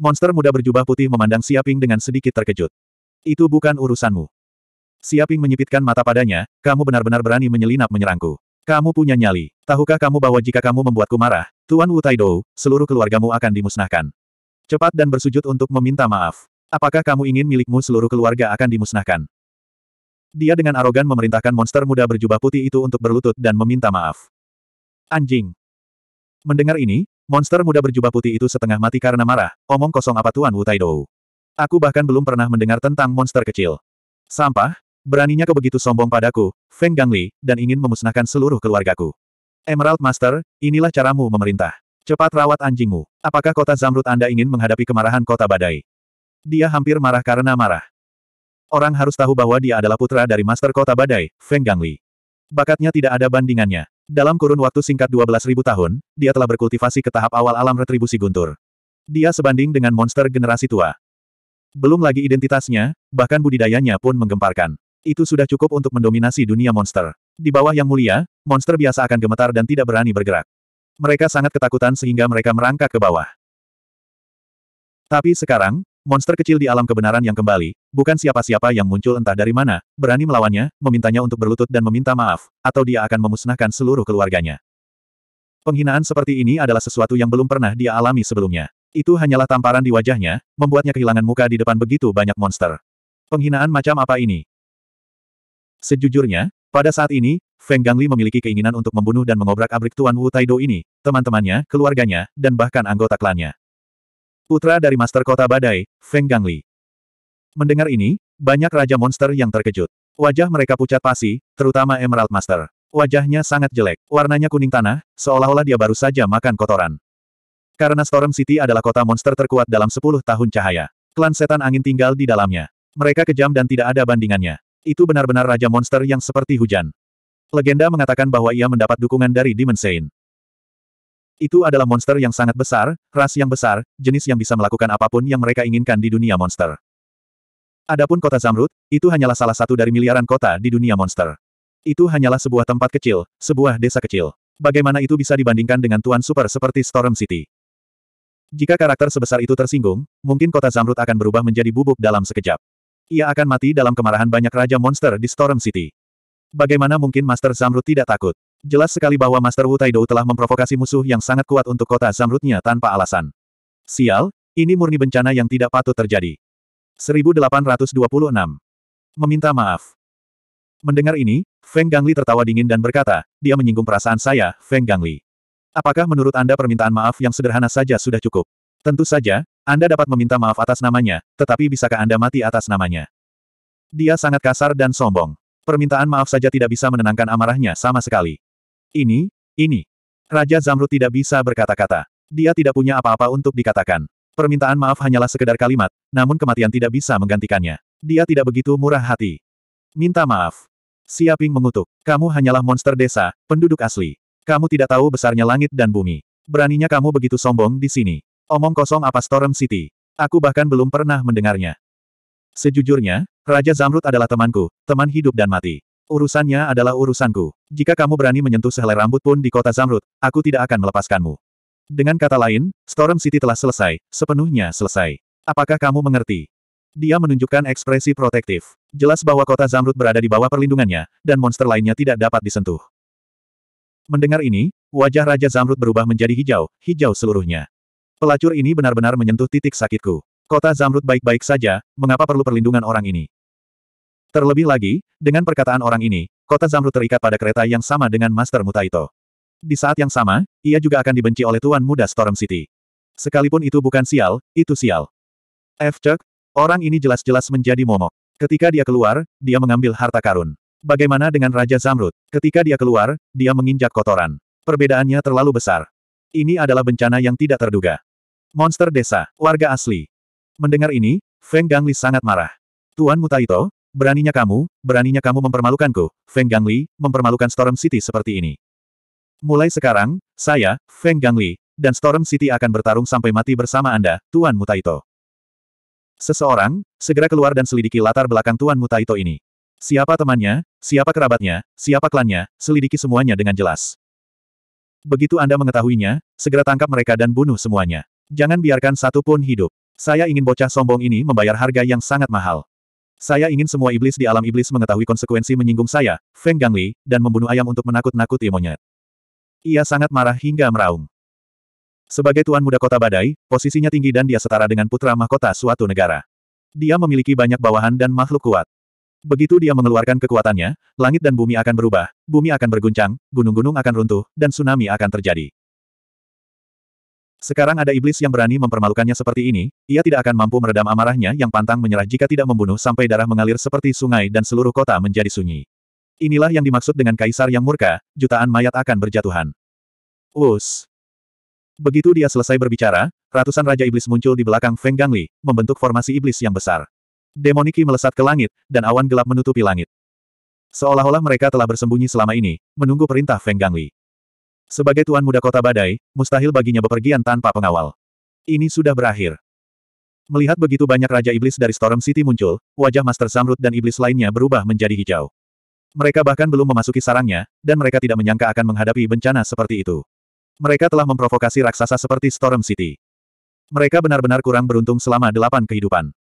Monster muda berjubah putih memandang Siaping dengan sedikit terkejut. Itu bukan urusanmu. Siaping menyipitkan mata padanya, kamu benar-benar berani menyelinap menyerangku. Kamu punya nyali. Tahukah kamu bahwa jika kamu membuatku marah, Tuan Wu Taidou, seluruh keluargamu akan dimusnahkan. Cepat dan bersujud untuk meminta maaf. Apakah kamu ingin milikmu seluruh keluarga akan dimusnahkan? Dia dengan arogan memerintahkan monster muda berjubah putih itu untuk berlutut dan meminta maaf. Anjing. Mendengar ini, monster muda berjubah putih itu setengah mati karena marah, omong kosong apa Tuan Wu Taidou. Aku bahkan belum pernah mendengar tentang monster kecil. Sampah, beraninya kau begitu sombong padaku, Feng Gangli, dan ingin memusnahkan seluruh keluargaku. Emerald Master, inilah caramu memerintah. Cepat rawat anjingmu. Apakah kota Zamrud Anda ingin menghadapi kemarahan kota badai? Dia hampir marah karena marah. Orang harus tahu bahwa dia adalah putra dari master kota badai, Feng Gangli. Bakatnya tidak ada bandingannya. Dalam kurun waktu singkat 12.000 tahun, dia telah berkultivasi ke tahap awal alam retribusi guntur. Dia sebanding dengan monster generasi tua. Belum lagi identitasnya, bahkan budidayanya pun menggemparkan. Itu sudah cukup untuk mendominasi dunia monster. Di bawah yang mulia, monster biasa akan gemetar dan tidak berani bergerak mereka sangat ketakutan sehingga mereka merangkak ke bawah. Tapi sekarang, monster kecil di alam kebenaran yang kembali, bukan siapa-siapa yang muncul entah dari mana, berani melawannya, memintanya untuk berlutut dan meminta maaf, atau dia akan memusnahkan seluruh keluarganya. Penghinaan seperti ini adalah sesuatu yang belum pernah dia alami sebelumnya. Itu hanyalah tamparan di wajahnya, membuatnya kehilangan muka di depan begitu banyak monster. Penghinaan macam apa ini? Sejujurnya, pada saat ini, Feng Gangli memiliki keinginan untuk membunuh dan mengobrak-abrik Tuan Wu Taido ini, teman-temannya, keluarganya, dan bahkan anggota klannya. Putra dari Master Kota Badai, Feng Gangli. Mendengar ini, banyak Raja Monster yang terkejut. Wajah mereka pucat pasi, terutama Emerald Master. Wajahnya sangat jelek, warnanya kuning tanah, seolah-olah dia baru saja makan kotoran. Karena Storm City adalah kota monster terkuat dalam 10 tahun cahaya. Klan setan angin tinggal di dalamnya. Mereka kejam dan tidak ada bandingannya. Itu benar-benar raja monster yang seperti hujan. Legenda mengatakan bahwa ia mendapat dukungan dari Demon Saint. Itu adalah monster yang sangat besar, ras yang besar, jenis yang bisa melakukan apapun yang mereka inginkan di dunia monster. Adapun kota Zamrud, itu hanyalah salah satu dari miliaran kota di dunia monster. Itu hanyalah sebuah tempat kecil, sebuah desa kecil. Bagaimana itu bisa dibandingkan dengan Tuan Super seperti Storm City? Jika karakter sebesar itu tersinggung, mungkin kota Zamrud akan berubah menjadi bubuk dalam sekejap. Ia akan mati dalam kemarahan banyak raja monster di Storm City. Bagaimana mungkin Master Zamrud tidak takut? Jelas sekali bahwa Master Wu Taidou telah memprovokasi musuh yang sangat kuat untuk kota Zamrudnya tanpa alasan. Sial, ini murni bencana yang tidak patut terjadi. 1826. Meminta maaf. Mendengar ini, Feng Gangli tertawa dingin dan berkata, dia menyinggung perasaan saya, Feng Gangli. Apakah menurut Anda permintaan maaf yang sederhana saja sudah cukup? Tentu saja, Anda dapat meminta maaf atas namanya, tetapi bisakah Anda mati atas namanya? Dia sangat kasar dan sombong. Permintaan maaf saja tidak bisa menenangkan amarahnya sama sekali. Ini, ini. Raja Zamrud tidak bisa berkata-kata. Dia tidak punya apa-apa untuk dikatakan. Permintaan maaf hanyalah sekedar kalimat, namun kematian tidak bisa menggantikannya. Dia tidak begitu murah hati. Minta maaf. Siaping mengutuk. Kamu hanyalah monster desa, penduduk asli. Kamu tidak tahu besarnya langit dan bumi. Beraninya kamu begitu sombong di sini. Omong kosong apa Storm City? Aku bahkan belum pernah mendengarnya. Sejujurnya, Raja Zamrud adalah temanku, teman hidup dan mati. Urusannya adalah urusanku. Jika kamu berani menyentuh sehelai rambut pun di kota Zamrud, aku tidak akan melepaskanmu. Dengan kata lain, Storm City telah selesai, sepenuhnya selesai. Apakah kamu mengerti? Dia menunjukkan ekspresi protektif. Jelas bahwa kota Zamrud berada di bawah perlindungannya, dan monster lainnya tidak dapat disentuh. Mendengar ini, wajah Raja Zamrud berubah menjadi hijau, hijau seluruhnya. Pelacur ini benar-benar menyentuh titik sakitku. Kota Zamrud baik-baik saja, mengapa perlu perlindungan orang ini? Terlebih lagi, dengan perkataan orang ini, kota Zamrud terikat pada kereta yang sama dengan Master Mutaito. Di saat yang sama, ia juga akan dibenci oleh Tuan Muda Storm City. Sekalipun itu bukan sial, itu sial. F. Chuck, orang ini jelas-jelas menjadi momok. Ketika dia keluar, dia mengambil harta karun. Bagaimana dengan Raja Zamrud? Ketika dia keluar, dia menginjak kotoran. Perbedaannya terlalu besar. Ini adalah bencana yang tidak terduga. Monster desa, warga asli. Mendengar ini, Feng Gangli sangat marah. Tuan Mutaito, beraninya kamu, beraninya kamu mempermalukanku, Feng Gangli, mempermalukan Storm City seperti ini. Mulai sekarang, saya, Feng Gangli, dan Storm City akan bertarung sampai mati bersama Anda, Tuan Mutaito. Seseorang, segera keluar dan selidiki latar belakang Tuan Mutaito ini. Siapa temannya, siapa kerabatnya, siapa klannya, selidiki semuanya dengan jelas. Begitu Anda mengetahuinya, segera tangkap mereka dan bunuh semuanya. Jangan biarkan satu pun hidup. Saya ingin bocah sombong ini membayar harga yang sangat mahal. Saya ingin semua iblis di alam iblis mengetahui konsekuensi menyinggung saya, Feng Gangli, dan membunuh ayam untuk menakut-nakuti monyet. Ia sangat marah hingga meraung. Sebagai tuan muda kota badai, posisinya tinggi dan dia setara dengan putra mahkota suatu negara. Dia memiliki banyak bawahan dan makhluk kuat. Begitu dia mengeluarkan kekuatannya, langit dan bumi akan berubah, bumi akan berguncang, gunung-gunung akan runtuh, dan tsunami akan terjadi. Sekarang ada iblis yang berani mempermalukannya seperti ini, ia tidak akan mampu meredam amarahnya yang pantang menyerah jika tidak membunuh sampai darah mengalir seperti sungai dan seluruh kota menjadi sunyi. Inilah yang dimaksud dengan kaisar yang murka, jutaan mayat akan berjatuhan. Us. Begitu dia selesai berbicara, ratusan raja iblis muncul di belakang Feng Gangli, membentuk formasi iblis yang besar. Demoniki melesat ke langit, dan awan gelap menutupi langit. Seolah-olah mereka telah bersembunyi selama ini, menunggu perintah Feng Gangli. Sebagai tuan muda kota badai, mustahil baginya bepergian tanpa pengawal. Ini sudah berakhir. Melihat begitu banyak Raja Iblis dari Storm City muncul, wajah Master Samrut dan Iblis lainnya berubah menjadi hijau. Mereka bahkan belum memasuki sarangnya, dan mereka tidak menyangka akan menghadapi bencana seperti itu. Mereka telah memprovokasi raksasa seperti Storm City. Mereka benar-benar kurang beruntung selama delapan kehidupan.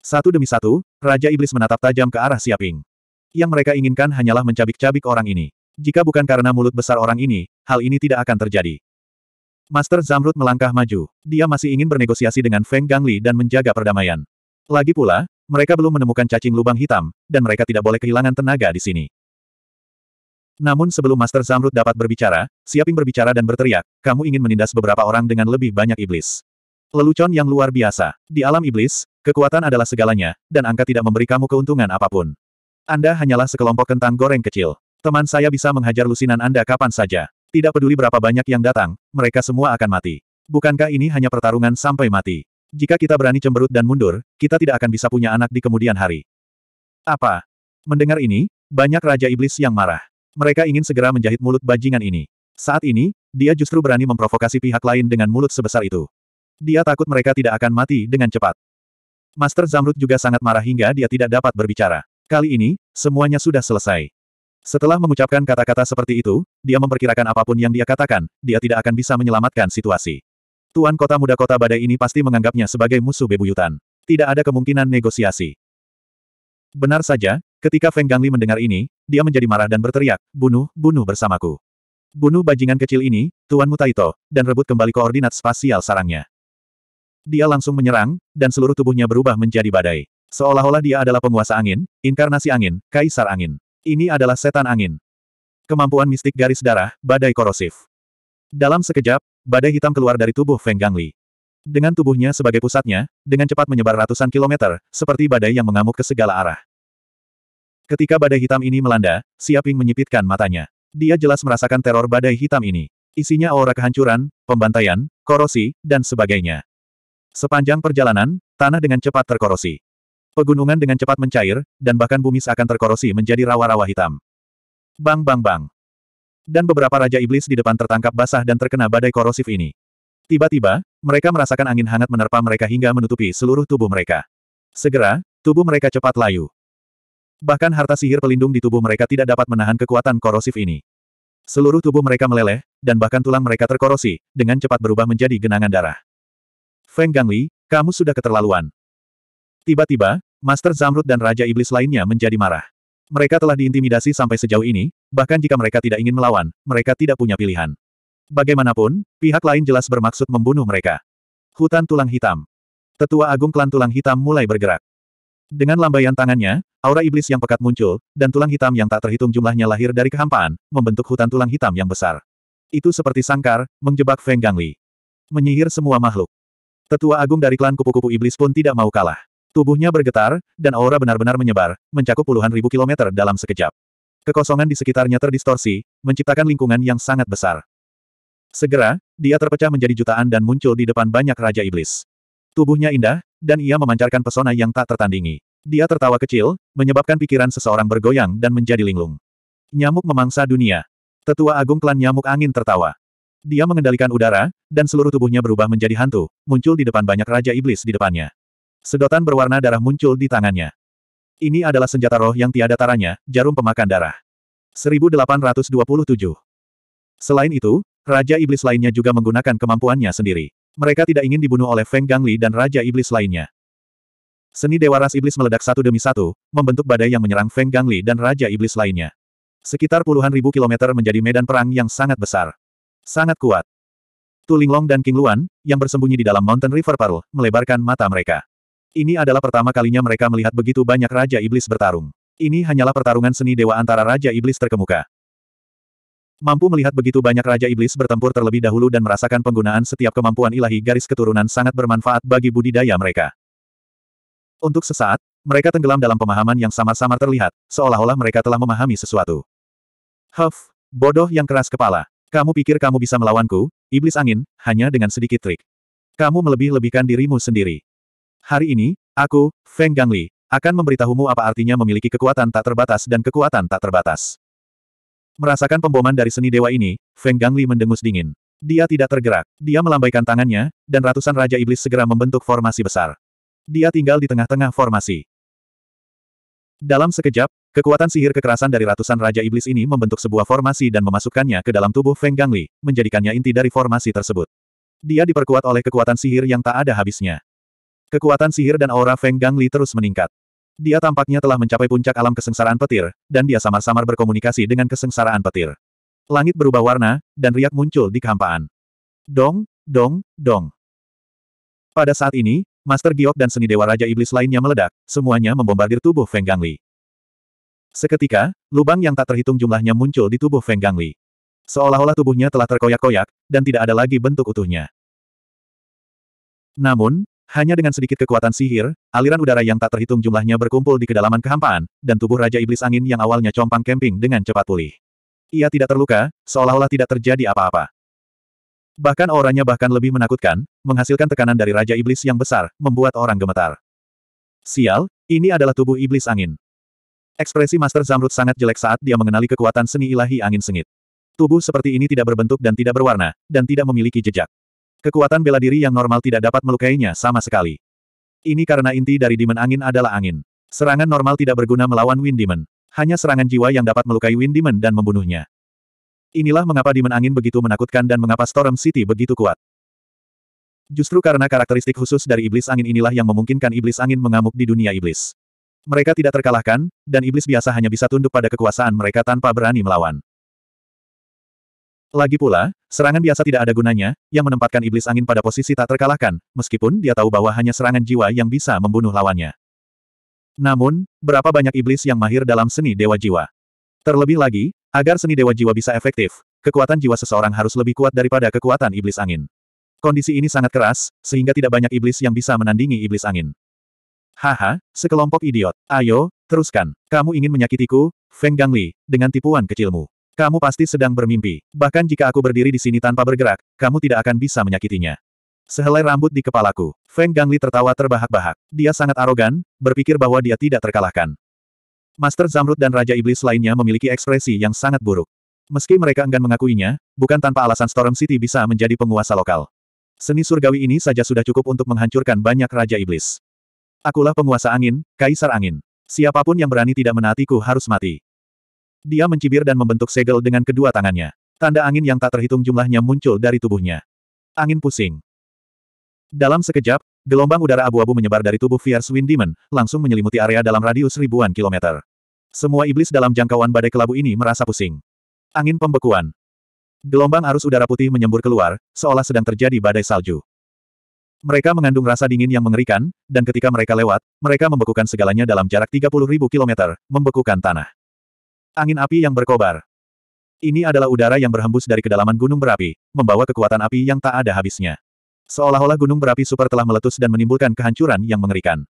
Satu demi satu, Raja Iblis menatap tajam ke arah Siaping. Yang mereka inginkan hanyalah mencabik-cabik orang ini. Jika bukan karena mulut besar orang ini, hal ini tidak akan terjadi. Master Zamrud melangkah maju. Dia masih ingin bernegosiasi dengan Feng Gangli dan menjaga perdamaian. Lagi pula, mereka belum menemukan cacing lubang hitam, dan mereka tidak boleh kehilangan tenaga di sini. Namun sebelum Master Zamrud dapat berbicara, Siaping berbicara dan berteriak, kamu ingin menindas beberapa orang dengan lebih banyak iblis. Lelucon yang luar biasa. Di alam iblis, kekuatan adalah segalanya, dan angka tidak memberi kamu keuntungan apapun. Anda hanyalah sekelompok kentang goreng kecil. Teman saya bisa menghajar lusinan Anda kapan saja. Tidak peduli berapa banyak yang datang, mereka semua akan mati. Bukankah ini hanya pertarungan sampai mati? Jika kita berani cemberut dan mundur, kita tidak akan bisa punya anak di kemudian hari. Apa? Mendengar ini, banyak Raja Iblis yang marah. Mereka ingin segera menjahit mulut bajingan ini. Saat ini, dia justru berani memprovokasi pihak lain dengan mulut sebesar itu. Dia takut mereka tidak akan mati dengan cepat. Master Zamrud juga sangat marah hingga dia tidak dapat berbicara. Kali ini, semuanya sudah selesai. Setelah mengucapkan kata-kata seperti itu, dia memperkirakan apapun yang dia katakan, dia tidak akan bisa menyelamatkan situasi. Tuan kota muda kota badai ini pasti menganggapnya sebagai musuh bebuyutan. Tidak ada kemungkinan negosiasi. Benar saja, ketika Feng Gangli mendengar ini, dia menjadi marah dan berteriak, bunuh, bunuh bersamaku. Bunuh bajingan kecil ini, Tuan Mutaito, dan rebut kembali koordinat spasial sarangnya. Dia langsung menyerang, dan seluruh tubuhnya berubah menjadi badai. Seolah-olah dia adalah penguasa angin, inkarnasi angin, kaisar angin. Ini adalah setan angin. Kemampuan mistik garis darah, badai korosif. Dalam sekejap, badai hitam keluar dari tubuh Feng Gangli. Dengan tubuhnya sebagai pusatnya, dengan cepat menyebar ratusan kilometer, seperti badai yang mengamuk ke segala arah. Ketika badai hitam ini melanda, Siaping menyipitkan matanya. Dia jelas merasakan teror badai hitam ini. Isinya aura kehancuran, pembantaian, korosi, dan sebagainya. Sepanjang perjalanan, tanah dengan cepat terkorosi. Pegunungan dengan cepat mencair, dan bahkan bumi seakan terkorosi menjadi rawa-rawa hitam. Bang bang bang. Dan beberapa Raja Iblis di depan tertangkap basah dan terkena badai korosif ini. Tiba-tiba, mereka merasakan angin hangat menerpa mereka hingga menutupi seluruh tubuh mereka. Segera, tubuh mereka cepat layu. Bahkan harta sihir pelindung di tubuh mereka tidak dapat menahan kekuatan korosif ini. Seluruh tubuh mereka meleleh, dan bahkan tulang mereka terkorosi, dengan cepat berubah menjadi genangan darah. Feng Gangli, kamu sudah keterlaluan. Tiba-tiba, Master Zamrud dan Raja Iblis lainnya menjadi marah. Mereka telah diintimidasi sampai sejauh ini, bahkan jika mereka tidak ingin melawan, mereka tidak punya pilihan. Bagaimanapun, pihak lain jelas bermaksud membunuh mereka. Hutan Tulang Hitam Tetua Agung Klan Tulang Hitam mulai bergerak. Dengan lambaian tangannya, aura iblis yang pekat muncul, dan tulang hitam yang tak terhitung jumlahnya lahir dari kehampaan, membentuk hutan tulang hitam yang besar. Itu seperti sangkar, menjebak Feng Gangli. Menyihir semua makhluk. Tetua agung dari klan kupu-kupu iblis pun tidak mau kalah. Tubuhnya bergetar, dan aura benar-benar menyebar, mencakup puluhan ribu kilometer dalam sekejap. Kekosongan di sekitarnya terdistorsi, menciptakan lingkungan yang sangat besar. Segera, dia terpecah menjadi jutaan dan muncul di depan banyak Raja Iblis. Tubuhnya indah, dan ia memancarkan pesona yang tak tertandingi. Dia tertawa kecil, menyebabkan pikiran seseorang bergoyang dan menjadi linglung. Nyamuk memangsa dunia. Tetua Agung Klan Nyamuk Angin tertawa. Dia mengendalikan udara, dan seluruh tubuhnya berubah menjadi hantu, muncul di depan banyak Raja Iblis di depannya. Sedotan berwarna darah muncul di tangannya. Ini adalah senjata roh yang tiada taranya, jarum pemakan darah. 1827. Selain itu, Raja Iblis lainnya juga menggunakan kemampuannya sendiri. Mereka tidak ingin dibunuh oleh Feng Gangli dan Raja Iblis lainnya. Seni Dewa Ras Iblis meledak satu demi satu, membentuk badai yang menyerang Feng Gangli dan Raja Iblis lainnya. Sekitar puluhan ribu kilometer menjadi medan perang yang sangat besar. Sangat kuat. Tu Linglong dan King Luan, yang bersembunyi di dalam Mountain River Pearl, melebarkan mata mereka. Ini adalah pertama kalinya mereka melihat begitu banyak Raja Iblis bertarung. Ini hanyalah pertarungan seni dewa antara Raja Iblis terkemuka. Mampu melihat begitu banyak Raja Iblis bertempur terlebih dahulu dan merasakan penggunaan setiap kemampuan ilahi garis keturunan sangat bermanfaat bagi budidaya mereka. Untuk sesaat, mereka tenggelam dalam pemahaman yang samar-samar terlihat, seolah-olah mereka telah memahami sesuatu. Huff, bodoh yang keras kepala. Kamu pikir kamu bisa melawanku, iblis angin, hanya dengan sedikit trik. Kamu melebih-lebihkan dirimu sendiri. Hari ini, aku, Feng Gangli, akan memberitahumu apa artinya memiliki kekuatan tak terbatas dan kekuatan tak terbatas. Merasakan pemboman dari seni dewa ini, Feng Gangli mendengus dingin. Dia tidak tergerak. Dia melambaikan tangannya, dan ratusan Raja Iblis segera membentuk formasi besar. Dia tinggal di tengah-tengah formasi. Dalam sekejap, kekuatan sihir kekerasan dari ratusan Raja Iblis ini membentuk sebuah formasi dan memasukkannya ke dalam tubuh Feng Gangli, menjadikannya inti dari formasi tersebut. Dia diperkuat oleh kekuatan sihir yang tak ada habisnya. Kekuatan sihir dan aura Feng Gang Li terus meningkat. Dia tampaknya telah mencapai puncak alam kesengsaraan petir, dan dia samar-samar berkomunikasi dengan kesengsaraan petir. Langit berubah warna, dan riak muncul di kehampaan. Dong, dong, dong. Pada saat ini, Master Giok dan seni Dewa Raja Iblis lainnya meledak, semuanya membombardir tubuh Feng Gang Li. Seketika, lubang yang tak terhitung jumlahnya muncul di tubuh Feng Gang Li. Seolah-olah tubuhnya telah terkoyak-koyak, dan tidak ada lagi bentuk utuhnya. Namun, hanya dengan sedikit kekuatan sihir, aliran udara yang tak terhitung jumlahnya berkumpul di kedalaman kehampaan, dan tubuh Raja Iblis Angin yang awalnya compang kemping dengan cepat pulih. Ia tidak terluka, seolah-olah tidak terjadi apa-apa. Bahkan orangnya bahkan lebih menakutkan, menghasilkan tekanan dari Raja Iblis yang besar, membuat orang gemetar. Sial, ini adalah tubuh Iblis Angin. Ekspresi Master Zamrud sangat jelek saat dia mengenali kekuatan seni ilahi angin sengit. Tubuh seperti ini tidak berbentuk dan tidak berwarna, dan tidak memiliki jejak. Kekuatan bela diri yang normal tidak dapat melukainya sama sekali. Ini karena inti dari Demon Angin adalah angin. Serangan normal tidak berguna melawan Wind Demon. Hanya serangan jiwa yang dapat melukai Wind Demon dan membunuhnya. Inilah mengapa Demon Angin begitu menakutkan dan mengapa Storm City begitu kuat. Justru karena karakteristik khusus dari iblis angin inilah yang memungkinkan iblis angin mengamuk di dunia iblis. Mereka tidak terkalahkan, dan iblis biasa hanya bisa tunduk pada kekuasaan mereka tanpa berani melawan. Lagi pula, Serangan biasa tidak ada gunanya, yang menempatkan iblis angin pada posisi tak terkalahkan, meskipun dia tahu bahwa hanya serangan jiwa yang bisa membunuh lawannya. Namun, berapa banyak iblis yang mahir dalam seni dewa jiwa? Terlebih lagi, agar seni dewa jiwa bisa efektif, kekuatan jiwa seseorang harus lebih kuat daripada kekuatan iblis angin. Kondisi ini sangat keras, sehingga tidak banyak iblis yang bisa menandingi iblis angin. Haha, sekelompok idiot. Ayo, teruskan. Kamu ingin menyakitiku, Feng Gangli, dengan tipuan kecilmu. Kamu pasti sedang bermimpi. Bahkan jika aku berdiri di sini tanpa bergerak, kamu tidak akan bisa menyakitinya. Sehelai rambut di kepalaku. Feng Gangli tertawa terbahak-bahak. Dia sangat arogan, berpikir bahwa dia tidak terkalahkan. Master Zamrud dan Raja Iblis lainnya memiliki ekspresi yang sangat buruk. Meski mereka enggan mengakuinya, bukan tanpa alasan Storm City bisa menjadi penguasa lokal. Seni surgawi ini saja sudah cukup untuk menghancurkan banyak Raja Iblis. Akulah penguasa angin, Kaisar Angin. Siapapun yang berani tidak menaatiku harus mati. Dia mencibir dan membentuk segel dengan kedua tangannya. Tanda angin yang tak terhitung jumlahnya muncul dari tubuhnya. Angin pusing. Dalam sekejap, gelombang udara abu-abu menyebar dari tubuh Fierce Wind Demon, langsung menyelimuti area dalam radius ribuan kilometer. Semua iblis dalam jangkauan badai kelabu ini merasa pusing. Angin pembekuan. Gelombang arus udara putih menyembur keluar, seolah sedang terjadi badai salju. Mereka mengandung rasa dingin yang mengerikan, dan ketika mereka lewat, mereka membekukan segalanya dalam jarak 30.000 km, membekukan tanah. Angin api yang berkobar. Ini adalah udara yang berhembus dari kedalaman gunung berapi, membawa kekuatan api yang tak ada habisnya. Seolah-olah gunung berapi super telah meletus dan menimbulkan kehancuran yang mengerikan.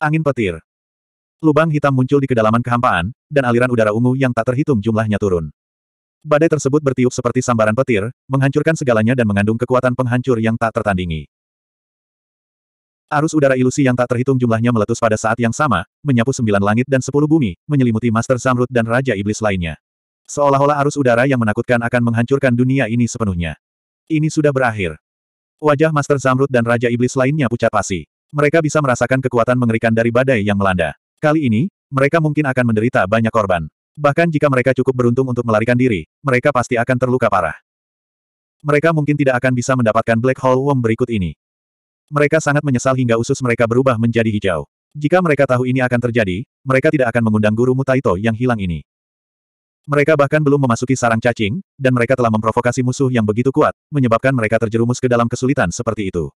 Angin petir. Lubang hitam muncul di kedalaman kehampaan, dan aliran udara ungu yang tak terhitung jumlahnya turun. Badai tersebut bertiup seperti sambaran petir, menghancurkan segalanya dan mengandung kekuatan penghancur yang tak tertandingi. Arus udara ilusi yang tak terhitung jumlahnya meletus pada saat yang sama, menyapu sembilan langit dan sepuluh bumi, menyelimuti Master Zamrud dan Raja Iblis lainnya. Seolah-olah arus udara yang menakutkan akan menghancurkan dunia ini sepenuhnya. Ini sudah berakhir. Wajah Master Zamrud dan Raja Iblis lainnya pucat pasi. Mereka bisa merasakan kekuatan mengerikan dari badai yang melanda. Kali ini, mereka mungkin akan menderita banyak korban. Bahkan jika mereka cukup beruntung untuk melarikan diri, mereka pasti akan terluka parah. Mereka mungkin tidak akan bisa mendapatkan Black Hole Worm berikut ini. Mereka sangat menyesal hingga usus mereka berubah menjadi hijau. Jika mereka tahu ini akan terjadi, mereka tidak akan mengundang guru Mutaito yang hilang ini. Mereka bahkan belum memasuki sarang cacing, dan mereka telah memprovokasi musuh yang begitu kuat, menyebabkan mereka terjerumus ke dalam kesulitan seperti itu.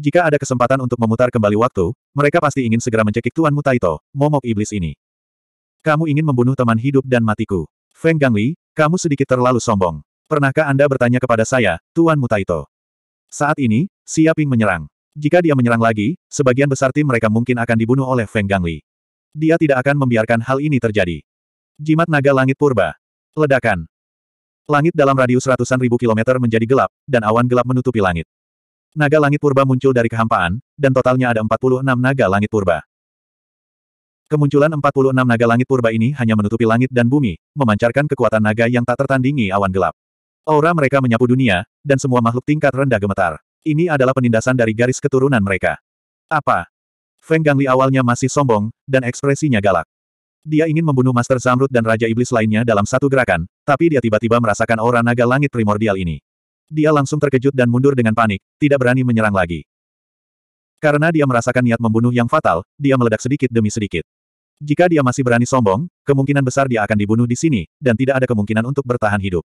Jika ada kesempatan untuk memutar kembali waktu, mereka pasti ingin segera mencekik Tuan Mutaito, momok iblis ini. Kamu ingin membunuh teman hidup dan matiku. Feng Gangli, kamu sedikit terlalu sombong. Pernahkah Anda bertanya kepada saya, Tuan Mutaito? Saat ini, Siaping menyerang. Jika dia menyerang lagi, sebagian besar tim mereka mungkin akan dibunuh oleh Feng Gangli. Dia tidak akan membiarkan hal ini terjadi. Jimat naga langit purba. Ledakan. Langit dalam radius ratusan ribu kilometer menjadi gelap, dan awan gelap menutupi langit. Naga langit purba muncul dari kehampaan, dan totalnya ada 46 naga langit purba. Kemunculan 46 naga langit purba ini hanya menutupi langit dan bumi, memancarkan kekuatan naga yang tak tertandingi awan gelap. Aura mereka menyapu dunia, dan semua makhluk tingkat rendah gemetar. Ini adalah penindasan dari garis keturunan mereka. Apa? Feng Gangli awalnya masih sombong, dan ekspresinya galak. Dia ingin membunuh Master Zamrud dan Raja Iblis lainnya dalam satu gerakan, tapi dia tiba-tiba merasakan aura naga langit primordial ini. Dia langsung terkejut dan mundur dengan panik, tidak berani menyerang lagi. Karena dia merasakan niat membunuh yang fatal, dia meledak sedikit demi sedikit. Jika dia masih berani sombong, kemungkinan besar dia akan dibunuh di sini, dan tidak ada kemungkinan untuk bertahan hidup.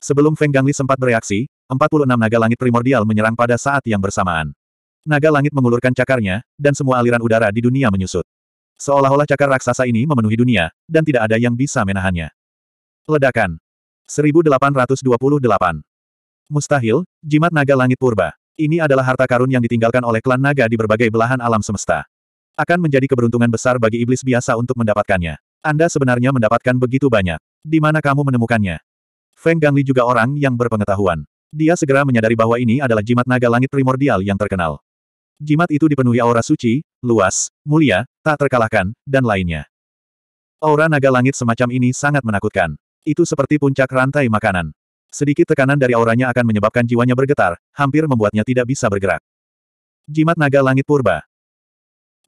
Sebelum Feng Gangli sempat bereaksi, 46 naga langit primordial menyerang pada saat yang bersamaan. Naga langit mengulurkan cakarnya, dan semua aliran udara di dunia menyusut. Seolah-olah cakar raksasa ini memenuhi dunia, dan tidak ada yang bisa menahannya. Ledakan. 1828. Mustahil, jimat naga langit purba. Ini adalah harta karun yang ditinggalkan oleh klan naga di berbagai belahan alam semesta. Akan menjadi keberuntungan besar bagi iblis biasa untuk mendapatkannya. Anda sebenarnya mendapatkan begitu banyak. Di mana kamu menemukannya? Feng Gangli juga orang yang berpengetahuan. Dia segera menyadari bahwa ini adalah jimat naga langit primordial yang terkenal. Jimat itu dipenuhi aura suci, luas, mulia, tak terkalahkan, dan lainnya. Aura naga langit semacam ini sangat menakutkan. Itu seperti puncak rantai makanan. Sedikit tekanan dari auranya akan menyebabkan jiwanya bergetar, hampir membuatnya tidak bisa bergerak. Jimat naga langit purba.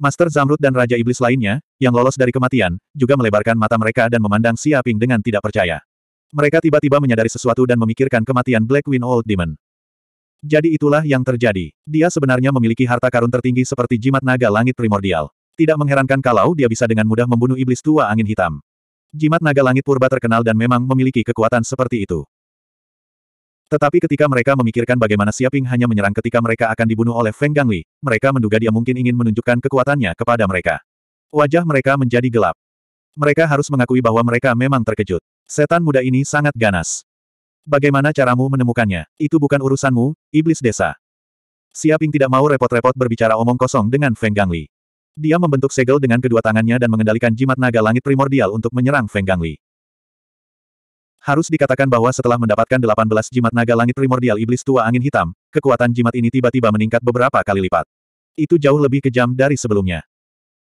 Master Zamrud dan Raja Iblis lainnya, yang lolos dari kematian, juga melebarkan mata mereka dan memandang Xia Ping dengan tidak percaya. Mereka tiba-tiba menyadari sesuatu dan memikirkan kematian Black Wind Old Demon. Jadi itulah yang terjadi. Dia sebenarnya memiliki harta karun tertinggi seperti jimat naga langit primordial. Tidak mengherankan kalau dia bisa dengan mudah membunuh iblis tua angin hitam. Jimat naga langit purba terkenal dan memang memiliki kekuatan seperti itu. Tetapi ketika mereka memikirkan bagaimana Siaping hanya menyerang ketika mereka akan dibunuh oleh Feng Gangli, mereka menduga dia mungkin ingin menunjukkan kekuatannya kepada mereka. Wajah mereka menjadi gelap. Mereka harus mengakui bahwa mereka memang terkejut. Setan muda ini sangat ganas. Bagaimana caramu menemukannya? Itu bukan urusanmu, iblis desa. Siaping tidak mau repot-repot berbicara omong kosong dengan Feng Gangli. Dia membentuk segel dengan kedua tangannya dan mengendalikan jimat naga langit primordial untuk menyerang Feng Gangli. Harus dikatakan bahwa setelah mendapatkan 18 jimat naga langit primordial iblis tua angin hitam, kekuatan jimat ini tiba-tiba meningkat beberapa kali lipat. Itu jauh lebih kejam dari sebelumnya.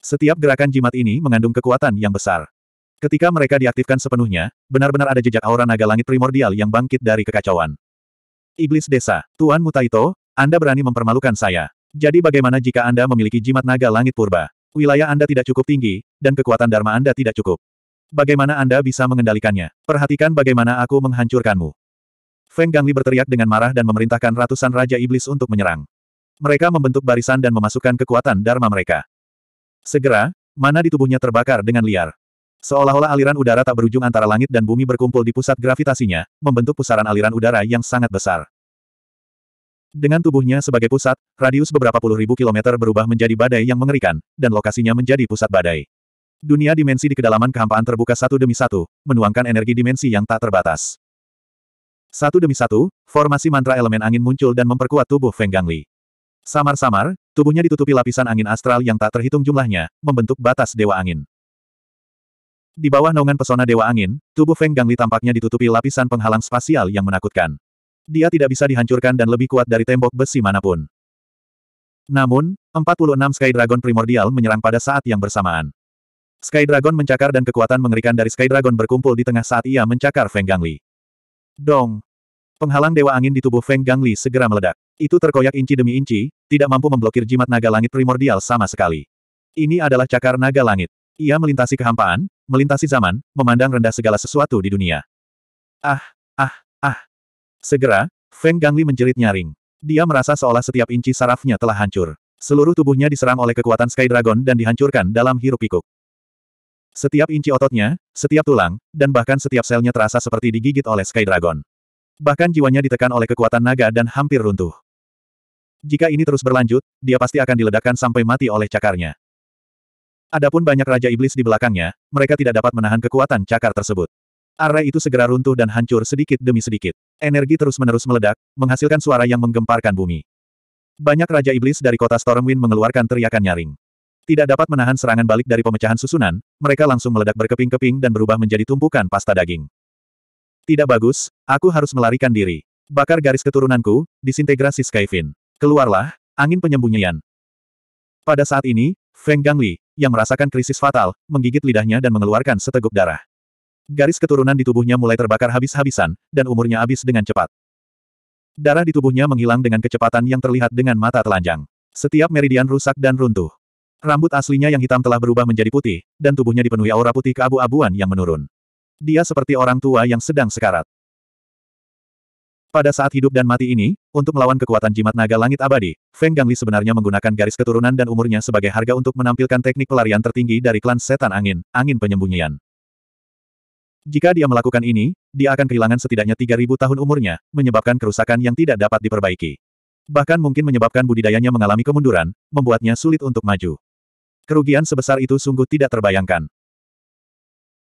Setiap gerakan jimat ini mengandung kekuatan yang besar. Ketika mereka diaktifkan sepenuhnya, benar-benar ada jejak aura naga langit primordial yang bangkit dari kekacauan. Iblis Desa, Tuan Mutaito, Anda berani mempermalukan saya. Jadi bagaimana jika Anda memiliki jimat naga langit purba? Wilayah Anda tidak cukup tinggi, dan kekuatan Dharma Anda tidak cukup. Bagaimana Anda bisa mengendalikannya? Perhatikan bagaimana aku menghancurkanmu. Feng Gangli berteriak dengan marah dan memerintahkan ratusan Raja Iblis untuk menyerang. Mereka membentuk barisan dan memasukkan kekuatan Dharma mereka. Segera, mana di tubuhnya terbakar dengan liar. Seolah-olah aliran udara tak berujung antara langit dan bumi berkumpul di pusat gravitasinya, membentuk pusaran aliran udara yang sangat besar. Dengan tubuhnya sebagai pusat, radius beberapa puluh ribu kilometer berubah menjadi badai yang mengerikan, dan lokasinya menjadi pusat badai. Dunia dimensi di kedalaman kehampaan terbuka satu demi satu, menuangkan energi dimensi yang tak terbatas. Satu demi satu, formasi mantra elemen angin muncul dan memperkuat tubuh Feng Gangli. Samar-samar, tubuhnya ditutupi lapisan angin astral yang tak terhitung jumlahnya, membentuk batas dewa angin. Di bawah naungan pesona Dewa Angin, tubuh Feng Gangli tampaknya ditutupi lapisan penghalang spasial yang menakutkan. Dia tidak bisa dihancurkan dan lebih kuat dari tembok besi manapun. Namun, 46 Sky Dragon primordial menyerang pada saat yang bersamaan. Sky Dragon mencakar dan kekuatan mengerikan dari Sky Dragon berkumpul di tengah saat ia mencakar Feng Gangli. Dong! Penghalang Dewa Angin di tubuh Feng Gangli segera meledak. Itu terkoyak inci demi inci, tidak mampu memblokir jimat naga langit primordial sama sekali. Ini adalah cakar naga langit. Ia melintasi kehampaan, melintasi zaman, memandang rendah segala sesuatu di dunia. Ah, ah, ah. Segera, Feng Gangli menjerit nyaring. Dia merasa seolah setiap inci sarafnya telah hancur. Seluruh tubuhnya diserang oleh kekuatan Sky Dragon dan dihancurkan dalam hirup pikuk. Setiap inci ototnya, setiap tulang, dan bahkan setiap selnya terasa seperti digigit oleh Sky Dragon. Bahkan jiwanya ditekan oleh kekuatan naga dan hampir runtuh. Jika ini terus berlanjut, dia pasti akan diledakkan sampai mati oleh cakarnya. Adapun banyak raja iblis di belakangnya, mereka tidak dapat menahan kekuatan cakar tersebut. Array itu segera runtuh dan hancur sedikit demi sedikit. Energi terus-menerus meledak, menghasilkan suara yang menggemparkan bumi. Banyak raja iblis dari kota Stormwind mengeluarkan teriakan nyaring. Tidak dapat menahan serangan balik dari pemecahan susunan, mereka langsung meledak berkeping-keping dan berubah menjadi tumpukan pasta daging. Tidak bagus, aku harus melarikan diri. Bakar garis keturunanku, disintegrasi Skyfin. Keluarlah, angin penyembunyian. Pada saat ini, Feng Gangli, yang merasakan krisis fatal, menggigit lidahnya dan mengeluarkan seteguk darah. Garis keturunan di tubuhnya mulai terbakar habis-habisan, dan umurnya habis dengan cepat. Darah di tubuhnya menghilang dengan kecepatan yang terlihat dengan mata telanjang. Setiap meridian rusak dan runtuh. Rambut aslinya yang hitam telah berubah menjadi putih, dan tubuhnya dipenuhi aura putih keabu-abuan yang menurun. Dia seperti orang tua yang sedang sekarat. Pada saat hidup dan mati ini, untuk melawan kekuatan jimat naga langit abadi, Feng Gangli sebenarnya menggunakan garis keturunan dan umurnya sebagai harga untuk menampilkan teknik pelarian tertinggi dari klan setan angin, angin penyembunyian. Jika dia melakukan ini, dia akan kehilangan setidaknya 3.000 tahun umurnya, menyebabkan kerusakan yang tidak dapat diperbaiki. Bahkan mungkin menyebabkan budidayanya mengalami kemunduran, membuatnya sulit untuk maju. Kerugian sebesar itu sungguh tidak terbayangkan.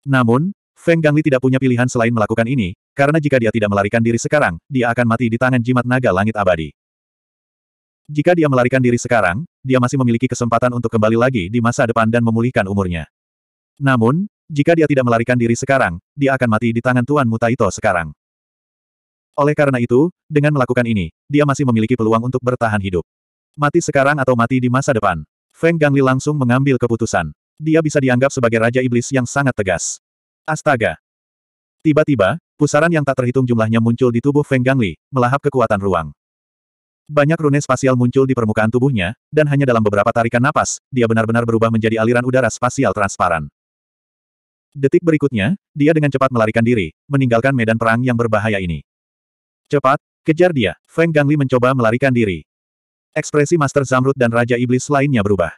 Namun, Feng Gangli tidak punya pilihan selain melakukan ini, karena jika dia tidak melarikan diri sekarang, dia akan mati di tangan jimat naga langit abadi. Jika dia melarikan diri sekarang, dia masih memiliki kesempatan untuk kembali lagi di masa depan dan memulihkan umurnya. Namun, jika dia tidak melarikan diri sekarang, dia akan mati di tangan Tuan Mutaito sekarang. Oleh karena itu, dengan melakukan ini, dia masih memiliki peluang untuk bertahan hidup. Mati sekarang atau mati di masa depan. Feng Gangli langsung mengambil keputusan. Dia bisa dianggap sebagai Raja Iblis yang sangat tegas. Astaga! Tiba-tiba, pusaran yang tak terhitung jumlahnya muncul di tubuh Feng Gangli, melahap kekuatan ruang. Banyak rune spasial muncul di permukaan tubuhnya, dan hanya dalam beberapa tarikan napas, dia benar-benar berubah menjadi aliran udara spasial transparan. Detik berikutnya, dia dengan cepat melarikan diri, meninggalkan medan perang yang berbahaya ini. Cepat, kejar dia, Feng Gangli mencoba melarikan diri. Ekspresi Master Zamrud dan Raja Iblis lainnya berubah.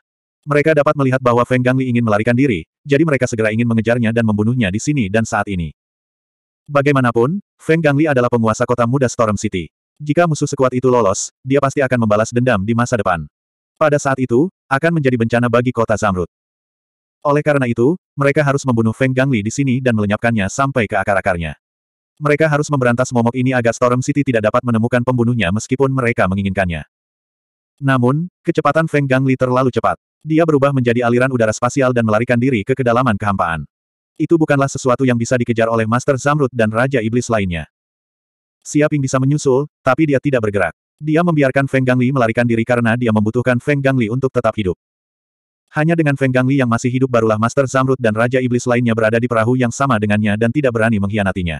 Mereka dapat melihat bahwa Feng Gangli ingin melarikan diri, jadi mereka segera ingin mengejarnya dan membunuhnya di sini dan saat ini. Bagaimanapun, Feng Gangli adalah penguasa kota muda Storm City. Jika musuh sekuat itu lolos, dia pasti akan membalas dendam di masa depan. Pada saat itu, akan menjadi bencana bagi kota Zamrud. Oleh karena itu, mereka harus membunuh Feng Gangli di sini dan melenyapkannya sampai ke akar-akarnya. Mereka harus memberantas momok ini agar Storm City tidak dapat menemukan pembunuhnya meskipun mereka menginginkannya. Namun, kecepatan Feng Gangli terlalu cepat. Dia berubah menjadi aliran udara spasial dan melarikan diri ke kedalaman kehampaan. Itu bukanlah sesuatu yang bisa dikejar oleh Master Zamrud dan Raja Iblis lainnya. Siaping bisa menyusul, tapi dia tidak bergerak. Dia membiarkan Feng Gangli melarikan diri karena dia membutuhkan Feng Gangli untuk tetap hidup. Hanya dengan Feng Gangli yang masih hidup barulah Master Zamrud dan Raja Iblis lainnya berada di perahu yang sama dengannya dan tidak berani mengkhianatinya.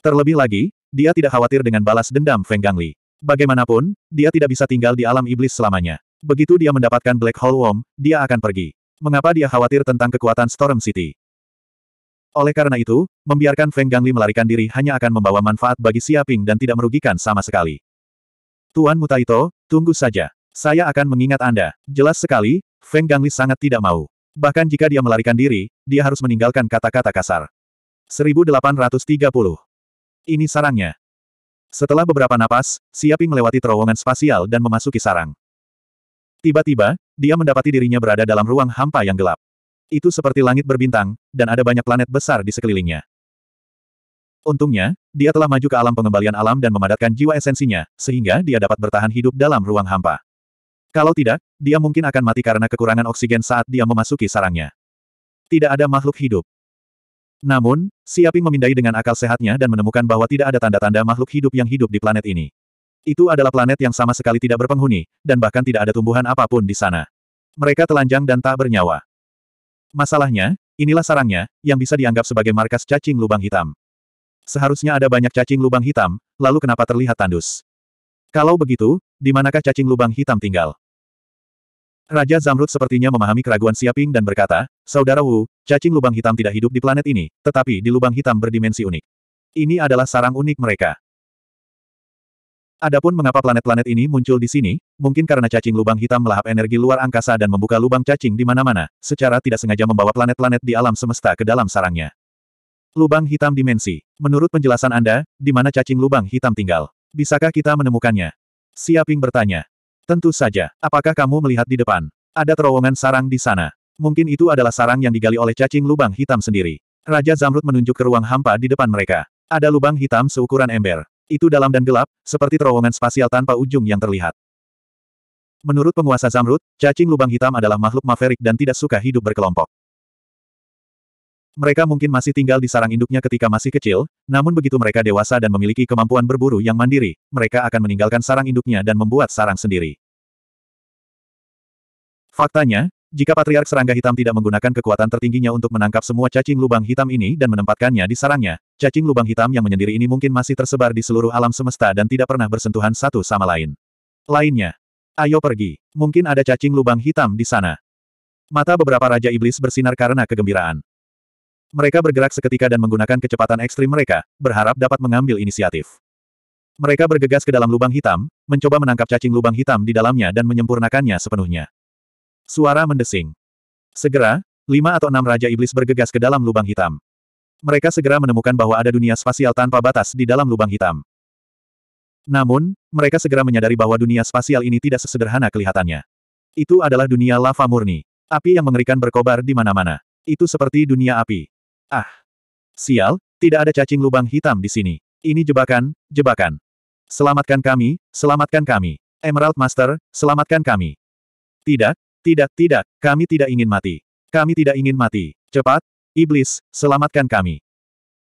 Terlebih lagi, dia tidak khawatir dengan balas dendam Feng Gangli. Bagaimanapun, dia tidak bisa tinggal di alam iblis selamanya. Begitu dia mendapatkan Black Hole Worm, dia akan pergi. Mengapa dia khawatir tentang kekuatan Storm City? Oleh karena itu, membiarkan Feng Gangli melarikan diri hanya akan membawa manfaat bagi Siaping dan tidak merugikan sama sekali. Tuan Mutaito, tunggu saja. Saya akan mengingat Anda. Jelas sekali, Feng Gangli sangat tidak mau. Bahkan jika dia melarikan diri, dia harus meninggalkan kata-kata kasar. 1830. Ini sarangnya. Setelah beberapa napas, Siaping melewati terowongan spasial dan memasuki sarang. Tiba-tiba, dia mendapati dirinya berada dalam ruang hampa yang gelap. Itu seperti langit berbintang, dan ada banyak planet besar di sekelilingnya. Untungnya, dia telah maju ke alam pengembalian alam dan memadatkan jiwa esensinya, sehingga dia dapat bertahan hidup dalam ruang hampa. Kalau tidak, dia mungkin akan mati karena kekurangan oksigen saat dia memasuki sarangnya. Tidak ada makhluk hidup. Namun, Siaping memindai dengan akal sehatnya dan menemukan bahwa tidak ada tanda-tanda makhluk hidup yang hidup di planet ini. Itu adalah planet yang sama sekali tidak berpenghuni, dan bahkan tidak ada tumbuhan apapun di sana. Mereka telanjang dan tak bernyawa. Masalahnya, inilah sarangnya, yang bisa dianggap sebagai markas cacing lubang hitam. Seharusnya ada banyak cacing lubang hitam, lalu kenapa terlihat tandus? Kalau begitu, di manakah cacing lubang hitam tinggal? Raja Zamrud sepertinya memahami keraguan Siaping dan berkata, Saudara Wu, cacing lubang hitam tidak hidup di planet ini, tetapi di lubang hitam berdimensi unik. Ini adalah sarang unik mereka. Adapun mengapa planet-planet ini muncul di sini, mungkin karena cacing lubang hitam melahap energi luar angkasa dan membuka lubang cacing di mana-mana, secara tidak sengaja membawa planet-planet di alam semesta ke dalam sarangnya. Lubang hitam dimensi. Menurut penjelasan Anda, di mana cacing lubang hitam tinggal? Bisakah kita menemukannya? Siaping bertanya. Tentu saja. Apakah kamu melihat di depan? Ada terowongan sarang di sana. Mungkin itu adalah sarang yang digali oleh cacing lubang hitam sendiri. Raja Zamrud menunjuk ke ruang hampa di depan mereka. Ada lubang hitam seukuran ember. Itu dalam dan gelap, seperti terowongan spasial tanpa ujung yang terlihat. Menurut penguasa Zamrud, cacing lubang hitam adalah makhluk maverik dan tidak suka hidup berkelompok. Mereka mungkin masih tinggal di sarang induknya ketika masih kecil, namun begitu mereka dewasa dan memiliki kemampuan berburu yang mandiri, mereka akan meninggalkan sarang induknya dan membuat sarang sendiri. Faktanya, jika Patriark Serangga Hitam tidak menggunakan kekuatan tertingginya untuk menangkap semua cacing lubang hitam ini dan menempatkannya di sarangnya, cacing lubang hitam yang menyendiri ini mungkin masih tersebar di seluruh alam semesta dan tidak pernah bersentuhan satu sama lain. Lainnya. Ayo pergi. Mungkin ada cacing lubang hitam di sana. Mata beberapa Raja Iblis bersinar karena kegembiraan. Mereka bergerak seketika dan menggunakan kecepatan ekstrim mereka, berharap dapat mengambil inisiatif. Mereka bergegas ke dalam lubang hitam, mencoba menangkap cacing lubang hitam di dalamnya dan menyempurnakannya sepenuhnya. Suara mendesing. Segera, lima atau enam Raja Iblis bergegas ke dalam lubang hitam. Mereka segera menemukan bahwa ada dunia spasial tanpa batas di dalam lubang hitam. Namun, mereka segera menyadari bahwa dunia spasial ini tidak sesederhana kelihatannya. Itu adalah dunia lava murni. Api yang mengerikan berkobar di mana-mana. Itu seperti dunia api. Ah! Sial, tidak ada cacing lubang hitam di sini. Ini jebakan, jebakan. Selamatkan kami, selamatkan kami. Emerald Master, selamatkan kami. Tidak, tidak, tidak, kami tidak ingin mati. Kami tidak ingin mati. Cepat, Iblis, selamatkan kami.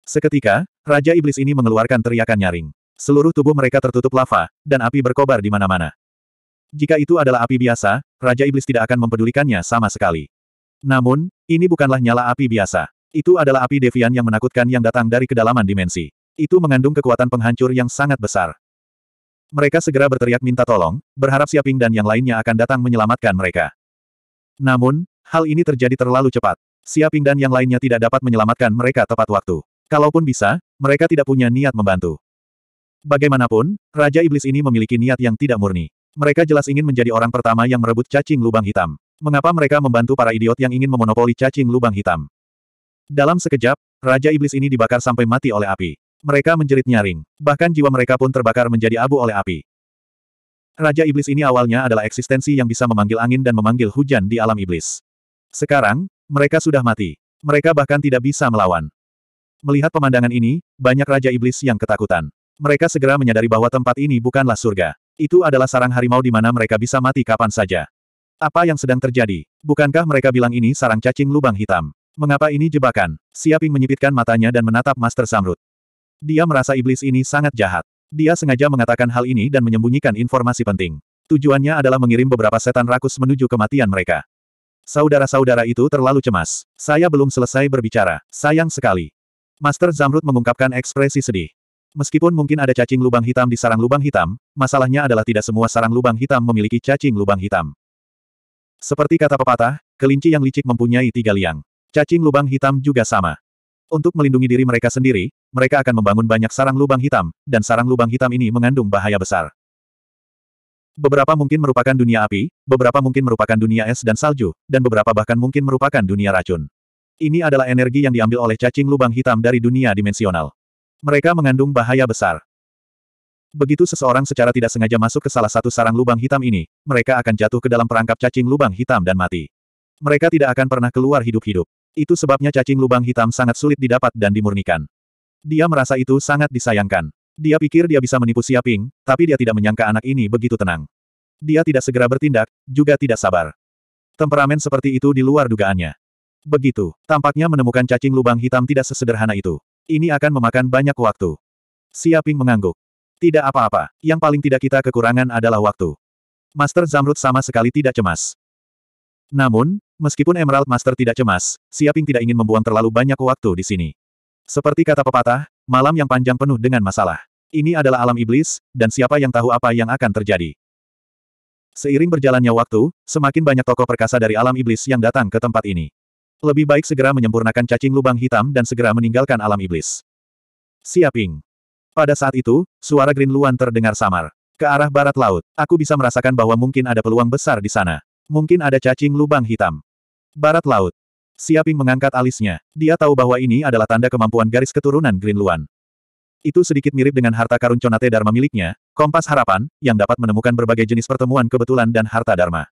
Seketika, Raja Iblis ini mengeluarkan teriakan nyaring. Seluruh tubuh mereka tertutup lava, dan api berkobar di mana-mana. Jika itu adalah api biasa, Raja Iblis tidak akan mempedulikannya sama sekali. Namun, ini bukanlah nyala api biasa. Itu adalah api devian yang menakutkan yang datang dari kedalaman dimensi. Itu mengandung kekuatan penghancur yang sangat besar. Mereka segera berteriak minta tolong, berharap Siaping dan yang lainnya akan datang menyelamatkan mereka. Namun, hal ini terjadi terlalu cepat. Siaping dan yang lainnya tidak dapat menyelamatkan mereka tepat waktu. Kalaupun bisa, mereka tidak punya niat membantu. Bagaimanapun, Raja Iblis ini memiliki niat yang tidak murni. Mereka jelas ingin menjadi orang pertama yang merebut cacing lubang hitam. Mengapa mereka membantu para idiot yang ingin memonopoli cacing lubang hitam? Dalam sekejap, Raja Iblis ini dibakar sampai mati oleh api. Mereka menjerit nyaring. Bahkan jiwa mereka pun terbakar menjadi abu oleh api. Raja Iblis ini awalnya adalah eksistensi yang bisa memanggil angin dan memanggil hujan di alam iblis. Sekarang, mereka sudah mati. Mereka bahkan tidak bisa melawan. Melihat pemandangan ini, banyak Raja Iblis yang ketakutan. Mereka segera menyadari bahwa tempat ini bukanlah surga. Itu adalah sarang harimau di mana mereka bisa mati kapan saja. Apa yang sedang terjadi? Bukankah mereka bilang ini sarang cacing lubang hitam? Mengapa ini jebakan? Siaping menyipitkan matanya dan menatap Master Samrut. Dia merasa iblis ini sangat jahat. Dia sengaja mengatakan hal ini dan menyembunyikan informasi penting. Tujuannya adalah mengirim beberapa setan rakus menuju kematian mereka. Saudara-saudara itu terlalu cemas. Saya belum selesai berbicara. Sayang sekali. Master Zamrud mengungkapkan ekspresi sedih. Meskipun mungkin ada cacing lubang hitam di sarang lubang hitam, masalahnya adalah tidak semua sarang lubang hitam memiliki cacing lubang hitam. Seperti kata pepatah, kelinci yang licik mempunyai tiga liang. Cacing lubang hitam juga sama. Untuk melindungi diri mereka sendiri, mereka akan membangun banyak sarang lubang hitam, dan sarang lubang hitam ini mengandung bahaya besar. Beberapa mungkin merupakan dunia api, beberapa mungkin merupakan dunia es dan salju, dan beberapa bahkan mungkin merupakan dunia racun. Ini adalah energi yang diambil oleh cacing lubang hitam dari dunia dimensional. Mereka mengandung bahaya besar. Begitu seseorang secara tidak sengaja masuk ke salah satu sarang lubang hitam ini, mereka akan jatuh ke dalam perangkap cacing lubang hitam dan mati. Mereka tidak akan pernah keluar hidup-hidup. Itu sebabnya cacing lubang hitam sangat sulit didapat dan dimurnikan. Dia merasa itu sangat disayangkan. Dia pikir dia bisa menipu Siaping, tapi dia tidak menyangka anak ini begitu tenang. Dia tidak segera bertindak, juga tidak sabar. Temperamen seperti itu di luar dugaannya. Begitu, tampaknya menemukan cacing lubang hitam tidak sesederhana itu. Ini akan memakan banyak waktu. Siaping mengangguk. Tidak apa-apa, yang paling tidak kita kekurangan adalah waktu. Master Zamrud sama sekali tidak cemas. Namun, Meskipun Emerald Master tidak cemas, Siaping tidak ingin membuang terlalu banyak waktu di sini. Seperti kata pepatah, malam yang panjang penuh dengan masalah. Ini adalah alam iblis, dan siapa yang tahu apa yang akan terjadi. Seiring berjalannya waktu, semakin banyak tokoh perkasa dari alam iblis yang datang ke tempat ini. Lebih baik segera menyempurnakan cacing lubang hitam dan segera meninggalkan alam iblis. Siaping. Pada saat itu, suara Green Luan terdengar samar. Ke arah barat laut, aku bisa merasakan bahwa mungkin ada peluang besar di sana. Mungkin ada cacing lubang hitam. Barat Laut. Siaping mengangkat alisnya. Dia tahu bahwa ini adalah tanda kemampuan garis keturunan Green Luan. Itu sedikit mirip dengan harta karun Conate Dharma miliknya, Kompas Harapan, yang dapat menemukan berbagai jenis pertemuan kebetulan dan harta Dharma.